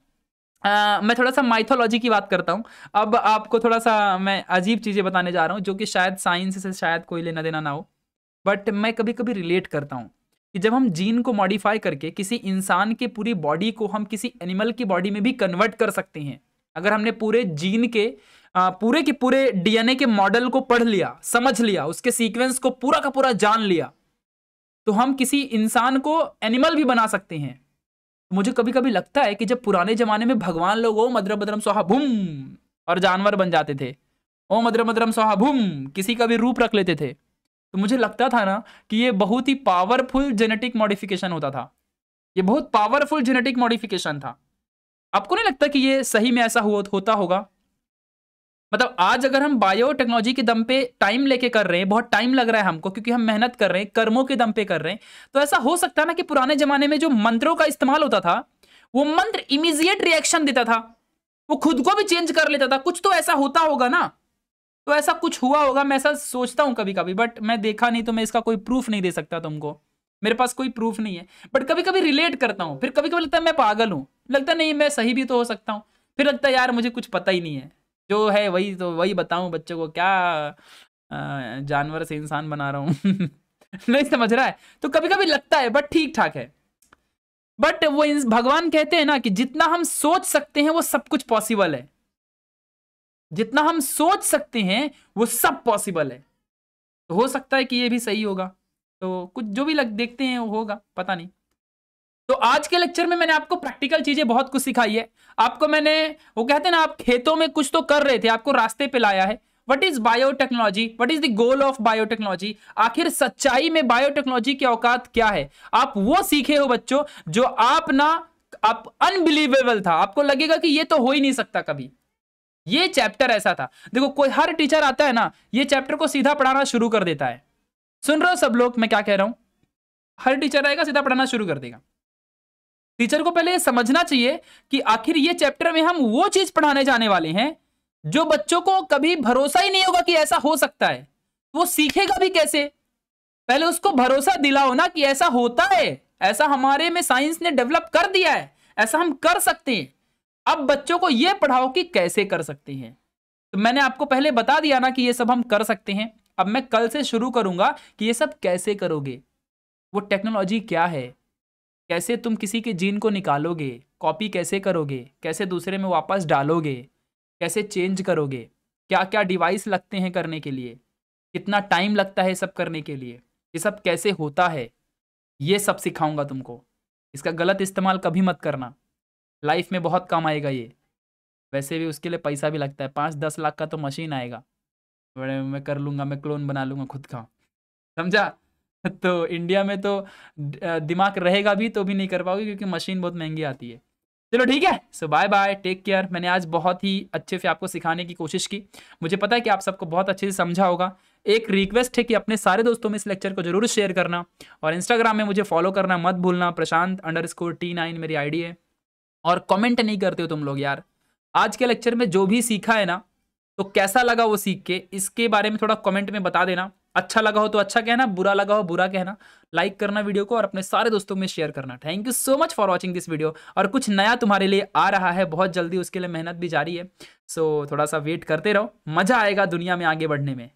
आ, मैं थोड़ा सा माइथोलॉजी की बात करता हूँ अब आपको थोड़ा सा मैं अजीब चीज़ें बताने जा रहा हूँ जो कि शायद साइंस से शायद कोई लेना देना ना हो बट मैं कभी कभी रिलेट करता हूँ कि जब हम जीन को मॉडिफाई करके किसी इंसान के पूरी बॉडी को हम किसी एनिमल की बॉडी में भी कन्वर्ट कर सकते हैं अगर हमने पूरे जीन के आ, पूरे के पूरे डीएनए के मॉडल को पढ़ लिया समझ लिया उसके सीक्वेंस को पूरा का पूरा जान लिया तो हम किसी इंसान को एनिमल भी बना सकते हैं मुझे कभी कभी लगता है कि जब पुराने जमाने में भगवान लोग ओ मद्रम मद्रम सोहा भूम और जानवर बन जाते थे ओ मद्रम मद्रम सोहा भूम किसी का भी रूप रख लेते थे तो मुझे लगता था ना कि ये बहुत ही पावरफुल जेनेटिक मॉडिफिकेशन होता था ये बहुत पावरफुल जेनेटिक मॉडिफिकेशन था आपको नहीं लगता कि ये सही में ऐसा हो, होता होगा मतलब आज अगर हम बायोटेक्नोलॉजी के दम पे टाइम लेके कर रहे हैं बहुत टाइम लग रहा है हमको क्योंकि हम मेहनत कर रहे हैं कर्मों के दम पे कर रहे हैं तो ऐसा हो सकता है ना कि पुराने जमाने में जो मंत्रों का इस्तेमाल होता था वो मंत्र इमीजिएट रिएक्शन देता था वो खुद को भी चेंज कर लेता था कुछ तो ऐसा होता होगा ना तो ऐसा कुछ हुआ होगा मैं ऐसा सोचता हूँ कभी कभी बट मैं देखा नहीं तो मैं इसका कोई प्रूफ नहीं दे सकता तुमको मेरे पास कोई प्रूफ नहीं है बट कभी कभी रिलेट करता हूँ फिर कभी कभी लगता है मैं पागल हूँ लगता नहीं मैं सही भी तो हो सकता हूँ फिर लगता है यार मुझे कुछ पता ही नहीं है जो है वही तो वही बताऊं बच्चों को क्या जानवर से इंसान बना रहा हूं नहीं समझ रहा है तो कभी कभी लगता है बट ठीक ठाक है बट वो भगवान कहते हैं ना कि जितना हम सोच सकते हैं वो सब कुछ पॉसिबल है जितना हम सोच सकते हैं वो सब पॉसिबल है तो हो सकता है कि ये भी सही होगा तो कुछ जो भी लग देखते हैं वो होगा पता नहीं तो आज के लेक्चर में मैंने आपको प्रैक्टिकल चीजें बहुत कुछ सिखाई है आपको मैंने वो कहते हैं ना आप खेतों में कुछ तो कर रहे थे आपको रास्ते पे लाया है what is biotechnology what is the goal of biotechnology आखिर सच्चाई में बायोटेक्नोलॉजी की औकात क्या है आप वो सीखे हो बच्चों जो आप ना आप अनबिलीवेबल था आपको लगेगा कि ये तो हो ही नहीं सकता कभी ये चैप्टर ऐसा था देखो कोई हर टीचर आता है ना ये चैप्टर को सीधा पढ़ाना शुरू कर देता है सुन रहे हो सब लोग मैं क्या कह रहा हूं हर टीचर आएगा सीधा पढ़ाना शुरू कर देगा टीचर को पहले समझना चाहिए कि आखिर ये चैप्टर में हम वो चीज पढ़ाने जाने वाले हैं जो बच्चों को कभी भरोसा ही नहीं होगा कि ऐसा हो सकता है वो सीखेगा भी कैसे पहले उसको भरोसा दिलाओ ना कि ऐसा होता है ऐसा हमारे में साइंस ने डेवलप कर दिया है ऐसा हम कर सकते हैं अब बच्चों को यह पढ़ाओ कि कैसे कर सकते हैं तो मैंने आपको पहले बता दिया ना कि ये सब हम कर सकते हैं अब मैं कल से शुरू करूंगा कि ये सब कैसे करोगे वो टेक्नोलॉजी क्या है कैसे तुम किसी के जीन को निकालोगे कॉपी कैसे करोगे कैसे दूसरे में वापस डालोगे कैसे चेंज करोगे क्या क्या डिवाइस लगते हैं करने के लिए कितना टाइम लगता है सब करने के लिए ये सब कैसे होता है ये सब सिखाऊंगा तुमको इसका गलत इस्तेमाल कभी मत करना लाइफ में बहुत काम आएगा ये वैसे भी उसके लिए पैसा भी लगता है पाँच दस लाख का तो मशीन आएगा बड़े मैं कर लूँगा मैं क्लोन बना लूँगा खुद का समझा तो इंडिया में तो दिमाग रहेगा भी तो भी नहीं कर पाओगे क्योंकि मशीन बहुत महंगी आती है चलो ठीक है so bye bye take care मैंने आज बहुत ही अच्छे से आपको सिखाने की कोशिश की मुझे पता है कि आप सबको बहुत अच्छे से समझा होगा एक रिक्वेस्ट है कि अपने सारे दोस्तों में इस लेक्चर को जरूर शेयर करना और इंस्टाग्राम में मुझे फॉलो करना मत भूलना Prashant underscore T nine मेरी आईडी है और कमेंट नहीं करते हो तुम लोग यार आज के लेक्चर में जो भी सीखा है ना तो कैसा लगा वो सीख के इसके बारे में थोड़ा कमेंट में बता देना अच्छा लगा हो तो अच्छा कहना बुरा लगा हो बुरा कहना लाइक करना वीडियो को और अपने सारे दोस्तों में शेयर करना thank you so much for watching this video और कुछ नया तुम्हारे लिए आ रहा है बहुत जल्दी उसके लिए मेहनत भी जारी है सो so, थोड़ा सा वेट करते रहो मज़ा आएगा दुनिया में आगे बढ़ने में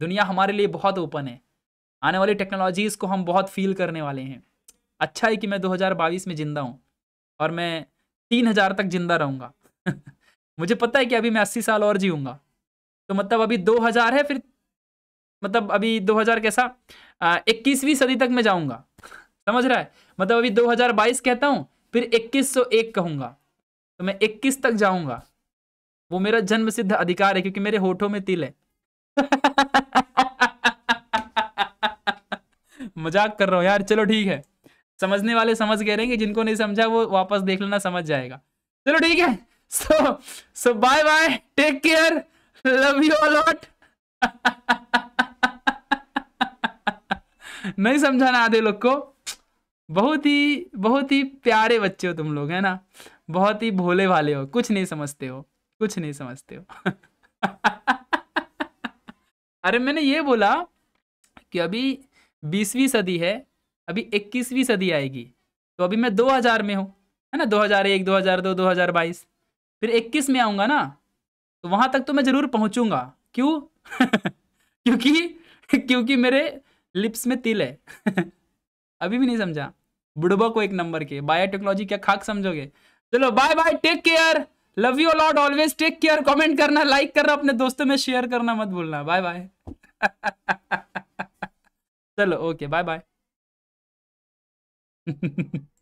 दुनिया हमारे लिए बहुत ओपन है आने वाली टेक्नोलॉजीज़ को हम बहुत फील करने वाले हैं अच्छा है कि मैं दो में ज़िंदा हूँ और मैं तीन तक ज़िंदा रहूँगा मुझे पता है कि अभी मैं अस्सी साल और जीऊँगा तो मतलब अभी दो है फिर मतलब अभी 2000 कैसा इक्कीसवीं सदी तक मैं जाऊंगा समझ रहा है मतलब अभी 2022 कहता हूँ फिर 2101 कहूंगा तो मैं 21 तक जाऊंगा वो मेरा जन्म सिद्ध अधिकार है क्योंकि मेरे होठों में तिल है मजाक कर रहा हूं यार चलो ठीक है समझने वाले समझ गए रहेंगे जिनको नहीं समझा वो वापस देख लेना समझ जाएगा चलो ठीक है so so bye bye take care love you all नहीं समझाना आधे लोग को बहुत ही बहुत ही प्यारे बच्चे हो तुम लोग है ना बहुत ही भोले भाले हो कुछ नहीं समझते हो कुछ नहीं समझते हो अरे मैंने ये बोला कि अभी बीसवीं सदी है अभी इक्कीसवीं सदी आएगी तो अभी मैं 2000 में हूँ है ना 2001 2002 2022 फिर 21 में आऊँगा ना तो वहाँ तक तो मैं ज़रूर पहुँचूँगा क्यों क्योंकि क्योंकि मेरे लिप्स में तिल है अभी भी नहीं समझा बुढ़बो को एक नंबर के बायोटेक्नोलॉजी क्या खाक समझोगे चलो bye bye take care love you lot always take care comment करना लाइक करना अपने दोस्तों में शेयर करना मत भूलना बाय बाय चलो ओके बाय बाय